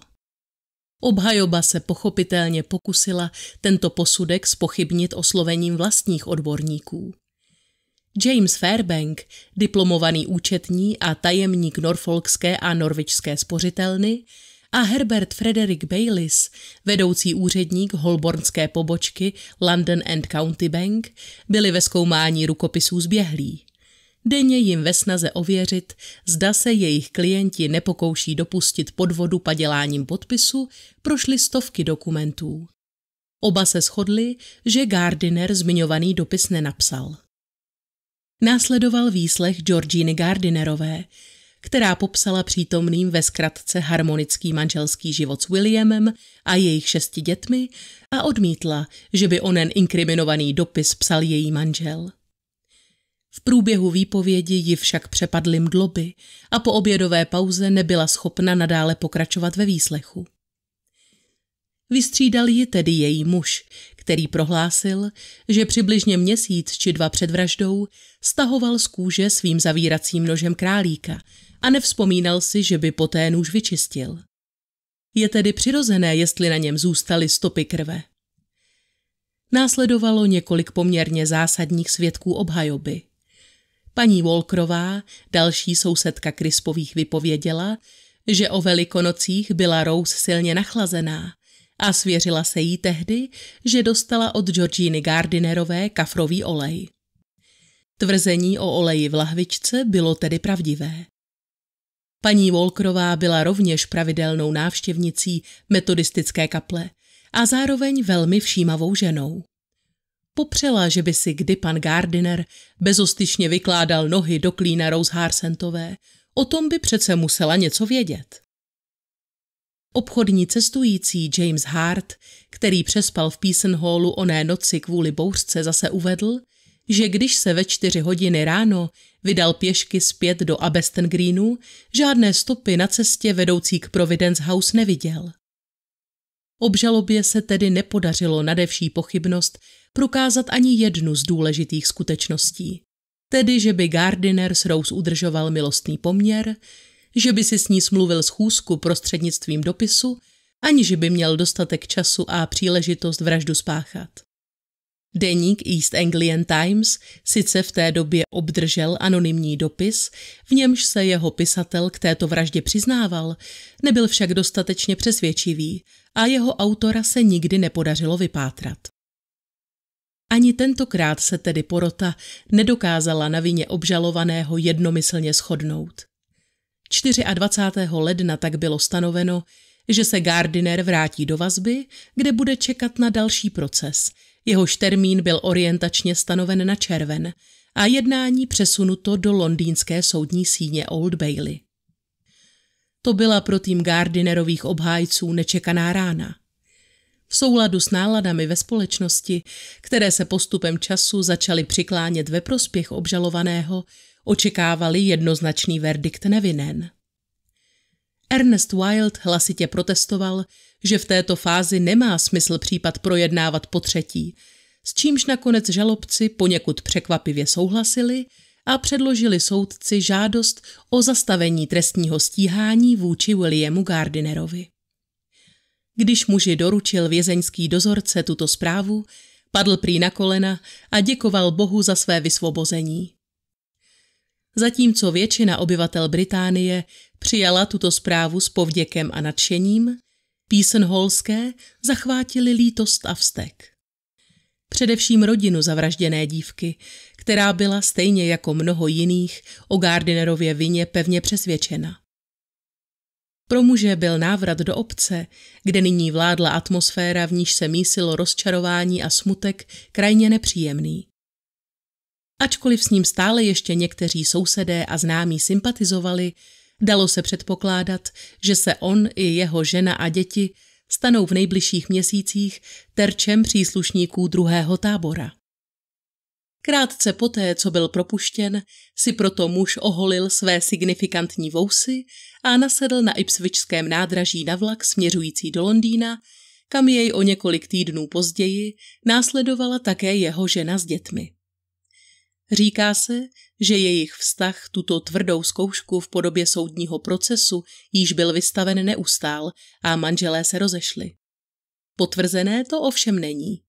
A: Obhajoba se pochopitelně pokusila tento posudek spochybnit oslovením vlastních odborníků. James Fairbank, diplomovaný účetní a tajemník Norfolkské a Norvičské spořitelny, a Herbert Frederick Baylis, vedoucí úředník holbornské pobočky London and County Bank, byli ve zkoumání rukopisů zběhlí. Denně jim ve snaze ověřit, zda se jejich klienti nepokouší dopustit podvodu paděláním podpisu, prošly stovky dokumentů. Oba se shodli, že Gardiner zmiňovaný dopis nenapsal. Následoval výslech Georginy Gardinerové, která popsala přítomným ve zkratce harmonický manželský život s Williamem a jejich šesti dětmi a odmítla, že by onen inkriminovaný dopis psal její manžel. V průběhu výpovědi ji však přepadly mdloby a po obědové pauze nebyla schopna nadále pokračovat ve výslechu. Vystřídal ji tedy její muž, který prohlásil, že přibližně měsíc či dva před vraždou stahoval z kůže svým zavíracím nožem králíka a nevzpomínal si, že by poté nůž vyčistil. Je tedy přirozené, jestli na něm zůstaly stopy krve. Následovalo několik poměrně zásadních svědků obhajoby – Paní Volkrová, další sousedka Krispových, vypověděla, že o velikonocích byla Rose silně nachlazená a svěřila se jí tehdy, že dostala od Georginy Gardinerové kafrový olej. Tvrzení o oleji v lahvičce bylo tedy pravdivé. Paní Volkrová byla rovněž pravidelnou návštěvnicí metodistické kaple a zároveň velmi všímavou ženou popřela, že by si kdy pan Gardiner bezostyšně vykládal nohy do klína Rose Harsentové. O tom by přece musela něco vědět. Obchodní cestující James Hart, který přespal v Peason Hallu oné noci kvůli bouřce, zase uvedl, že když se ve čtyři hodiny ráno vydal pěšky zpět do Abesten Greenu, žádné stopy na cestě vedoucí k Providence House neviděl. Obžalobě se tedy nepodařilo nadevší pochybnost prokázat ani jednu z důležitých skutečností. Tedy, že by Gardiner s Rose udržoval milostný poměr, že by si s ní smluvil schůzku prostřednictvím dopisu, že by měl dostatek času a příležitost vraždu spáchat. Deník East Anglian Times sice v té době obdržel anonymní dopis, v němž se jeho pisatel k této vraždě přiznával, nebyl však dostatečně přesvědčivý a jeho autora se nikdy nepodařilo vypátrat. Ani tentokrát se tedy porota nedokázala na vině obžalovaného jednomyslně shodnout. 24. ledna tak bylo stanoveno, že se Gardiner vrátí do vazby, kde bude čekat na další proces. Jehož termín byl orientačně stanoven na červen a jednání přesunuto do londýnské soudní síně Old Bailey. To byla pro tým Gardinerových obhájců nečekaná rána v souladu s náladami ve společnosti, které se postupem času začaly přiklánět ve prospěch obžalovaného, očekávali jednoznačný verdikt nevinen. Ernest Wilde hlasitě protestoval, že v této fázi nemá smysl případ projednávat po třetí, s čímž nakonec žalobci poněkud překvapivě souhlasili a předložili soudci žádost o zastavení trestního stíhání vůči Williamu Gardinerovi. Když muži doručil vězeňský dozorce tuto zprávu, padl prý na kolena a děkoval Bohu za své vysvobození. Zatímco většina obyvatel Británie přijala tuto zprávu s povděkem a nadšením, písenholské zachvátili lítost a vztek. Především rodinu zavražděné dívky, která byla stejně jako mnoho jiných o Gardinerově vině pevně přesvědčena. Pro muže byl návrat do obce, kde nyní vládla atmosféra, v níž se mísilo rozčarování a smutek, krajně nepříjemný. Ačkoliv s ním stále ještě někteří sousedé a známí sympatizovali, dalo se předpokládat, že se on i jeho žena a děti stanou v nejbližších měsících terčem příslušníků druhého tábora. Krátce poté, co byl propuštěn, si proto muž oholil své signifikantní vousy a nasedl na Ipswichském nádraží na vlak směřující do Londýna, kam jej o několik týdnů později následovala také jeho žena s dětmi. Říká se, že jejich vztah tuto tvrdou zkoušku v podobě soudního procesu již byl vystaven neustál a manželé se rozešli. Potvrzené to ovšem není.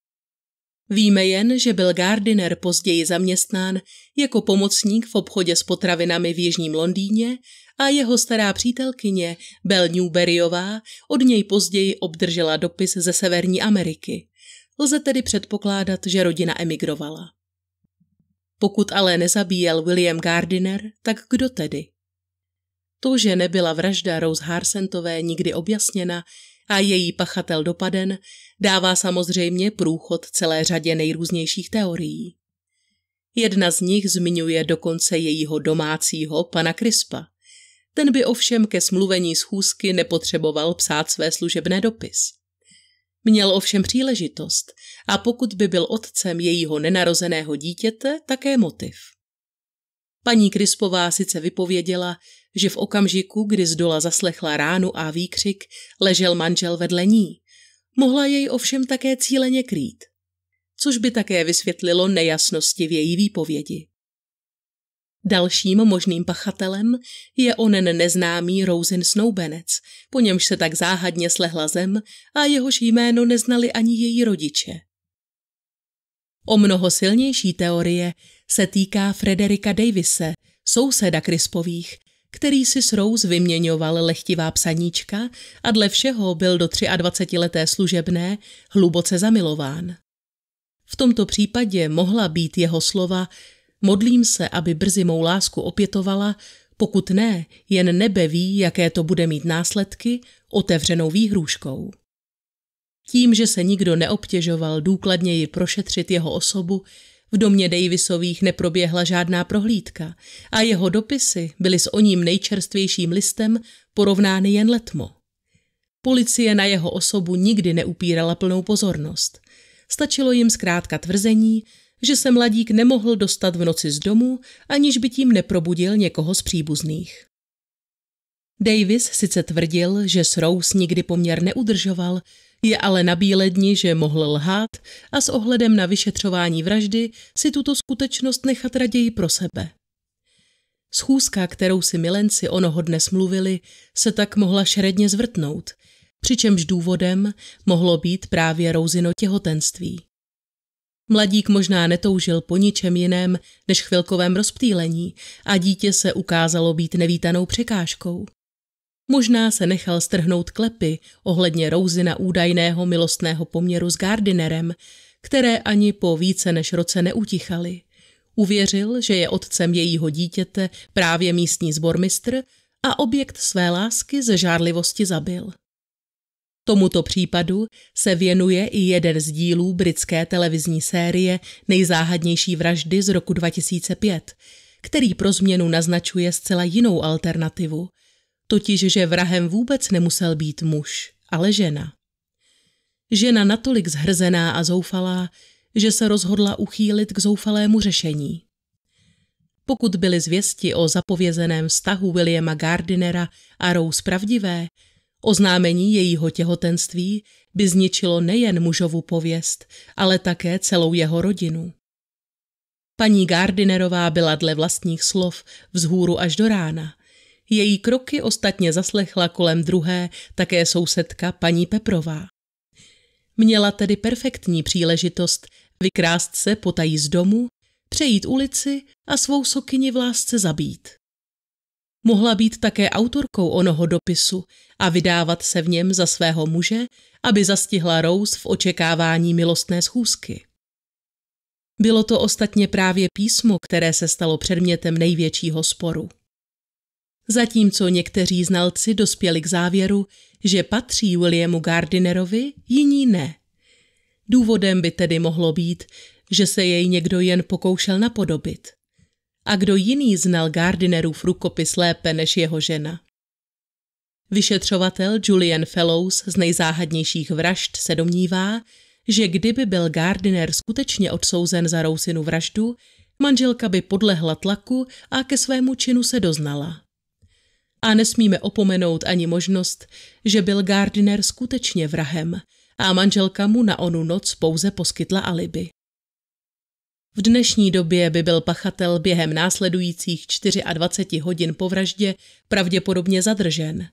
A: Víme jen, že byl Gardiner později zaměstnán jako pomocník v obchodě s potravinami v jižním Londýně a jeho stará přítelkyně Bell Newberryová od něj později obdržela dopis ze Severní Ameriky. Lze tedy předpokládat, že rodina emigrovala. Pokud ale nezabíjel William Gardiner, tak kdo tedy? To, že nebyla vražda Rose Harsentové nikdy objasněna a její pachatel dopaden, dává samozřejmě průchod celé řadě nejrůznějších teorií. Jedna z nich zmiňuje dokonce jejího domácího pana Krispa. Ten by ovšem ke smluvení schůzky nepotřeboval psát své služebné dopis. Měl ovšem příležitost a pokud by byl otcem jejího nenarozeného dítěte, také motiv. Paní Krispová sice vypověděla, že v okamžiku, kdy z dola zaslechla ránu a výkřik, ležel manžel vedle ní. Mohla jej ovšem také cíleně krýt, což by také vysvětlilo nejasnosti v její výpovědi. Dalším možným pachatelem je onen neznámý Rosen Snoubenec, po němž se tak záhadně slehla zem a jehož jméno neznali ani její rodiče. O mnoho silnější teorie se týká Frederika Davise, souseda Krispových, který si s Rose vyměňoval lechtivá psaníčka a dle všeho byl do 23-leté služebné hluboce zamilován. V tomto případě mohla být jeho slova Modlím se, aby brzy mou lásku opětovala, pokud ne, jen nebe ví, jaké to bude mít následky, otevřenou výhrůžkou. Tím, že se nikdo neobtěžoval důkladněji prošetřit jeho osobu, v domě Davisových neproběhla žádná prohlídka a jeho dopisy byly s oním nejčerstvějším listem porovnány jen letmo. Policie na jeho osobu nikdy neupírala plnou pozornost. Stačilo jim zkrátka tvrzení, že se mladík nemohl dostat v noci z domu, aniž by tím neprobudil někoho z příbuzných. Davis sice tvrdil, že s Rose nikdy poměr neudržoval, je ale na dni, že mohl lhát a s ohledem na vyšetřování vraždy si tuto skutečnost nechat raději pro sebe. Schůzka, kterou si milenci onoho dne smluvili, se tak mohla šeredně zvrtnout, přičemž důvodem mohlo být právě rouzino těhotenství. Mladík možná netoužil po ničem jiném než chvilkovém rozptýlení a dítě se ukázalo být nevítanou překážkou. Možná se nechal strhnout klepy ohledně na údajného milostného poměru s Gardinerem, které ani po více než roce neutichaly. Uvěřil, že je otcem jejího dítěte právě místní zbormistr a objekt své lásky ze žárlivosti zabil. Tomuto případu se věnuje i jeden z dílů britské televizní série Nejzáhadnější vraždy z roku 2005, který pro změnu naznačuje zcela jinou alternativu – totiž že vrahem vůbec nemusel být muž, ale žena. Žena natolik zhrzená a zoufalá, že se rozhodla uchýlit k zoufalému řešení. Pokud byly zvěsti o zapovězeném vztahu Williama Gardinera a Rose pravdivé, oznámení jejího těhotenství by zničilo nejen mužovu pověst, ale také celou jeho rodinu. Paní Gardinerová byla dle vlastních slov vzhůru až do rána její kroky ostatně zaslechla kolem druhé také sousedka paní Peprová. Měla tedy perfektní příležitost vykrást se potají z domu, přejít ulici a svou sokyni v lásce zabít. Mohla být také autorkou onoho dopisu a vydávat se v něm za svého muže, aby zastihla Rose v očekávání milostné schůzky. Bylo to ostatně právě písmo, které se stalo předmětem největšího sporu. Zatímco někteří znalci dospěli k závěru, že patří Williamu Gardinerovi, jiní ne. Důvodem by tedy mohlo být, že se jej někdo jen pokoušel napodobit. A kdo jiný znal Gardinerův rukopis lépe než jeho žena? Vyšetřovatel Julian Fellows z nejzáhadnějších vražd se domnívá, že kdyby byl Gardiner skutečně odsouzen za Rousinu vraždu, manželka by podlehla tlaku a ke svému činu se doznala. A nesmíme opomenout ani možnost, že byl Gardiner skutečně vrahem a manželka mu na onu noc pouze poskytla alibi. V dnešní době by byl pachatel během následujících 24 hodin po vraždě pravděpodobně zadržen.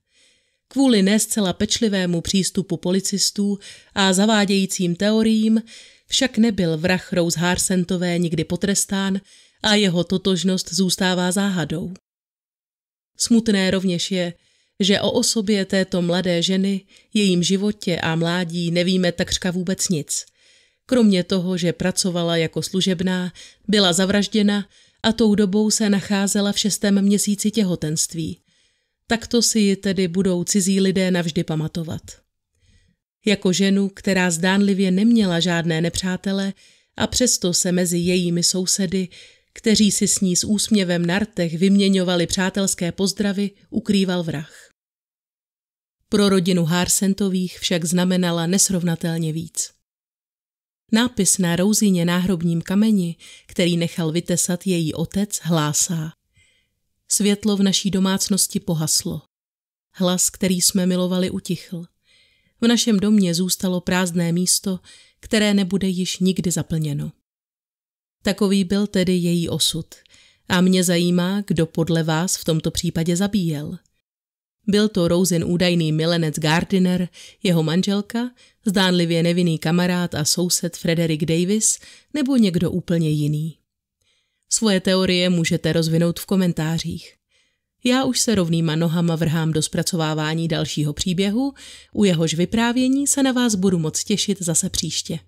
A: Kvůli nescela pečlivému přístupu policistů a zavádějícím teoriím však nebyl vrah Rose Harsentové nikdy potrestán a jeho totožnost zůstává záhadou. Smutné rovněž je, že o osobě této mladé ženy, jejím životě a mládí nevíme takřka vůbec nic. Kromě toho, že pracovala jako služebná, byla zavražděna a tou dobou se nacházela v šestém měsíci těhotenství. Takto si ji tedy budou cizí lidé navždy pamatovat. Jako ženu, která zdánlivě neměla žádné nepřátele a přesto se mezi jejími sousedy kteří si s ní s úsměvem na rtech vyměňovali přátelské pozdravy, ukrýval vrah. Pro rodinu Harsentových však znamenala nesrovnatelně víc. Nápis na rouzině náhrobním kameni, který nechal vytesat její otec, hlásá. Světlo v naší domácnosti pohaslo. Hlas, který jsme milovali, utichl. V našem domě zůstalo prázdné místo, které nebude již nikdy zaplněno. Takový byl tedy její osud. A mě zajímá, kdo podle vás v tomto případě zabíjel. Byl to Rosen údajný milenec Gardiner, jeho manželka, zdánlivě nevinný kamarád a soused Frederick Davis nebo někdo úplně jiný. Svoje teorie můžete rozvinout v komentářích. Já už se rovnýma nohama vrhám do zpracovávání dalšího příběhu, u jehož vyprávění se na vás budu moc těšit zase příště.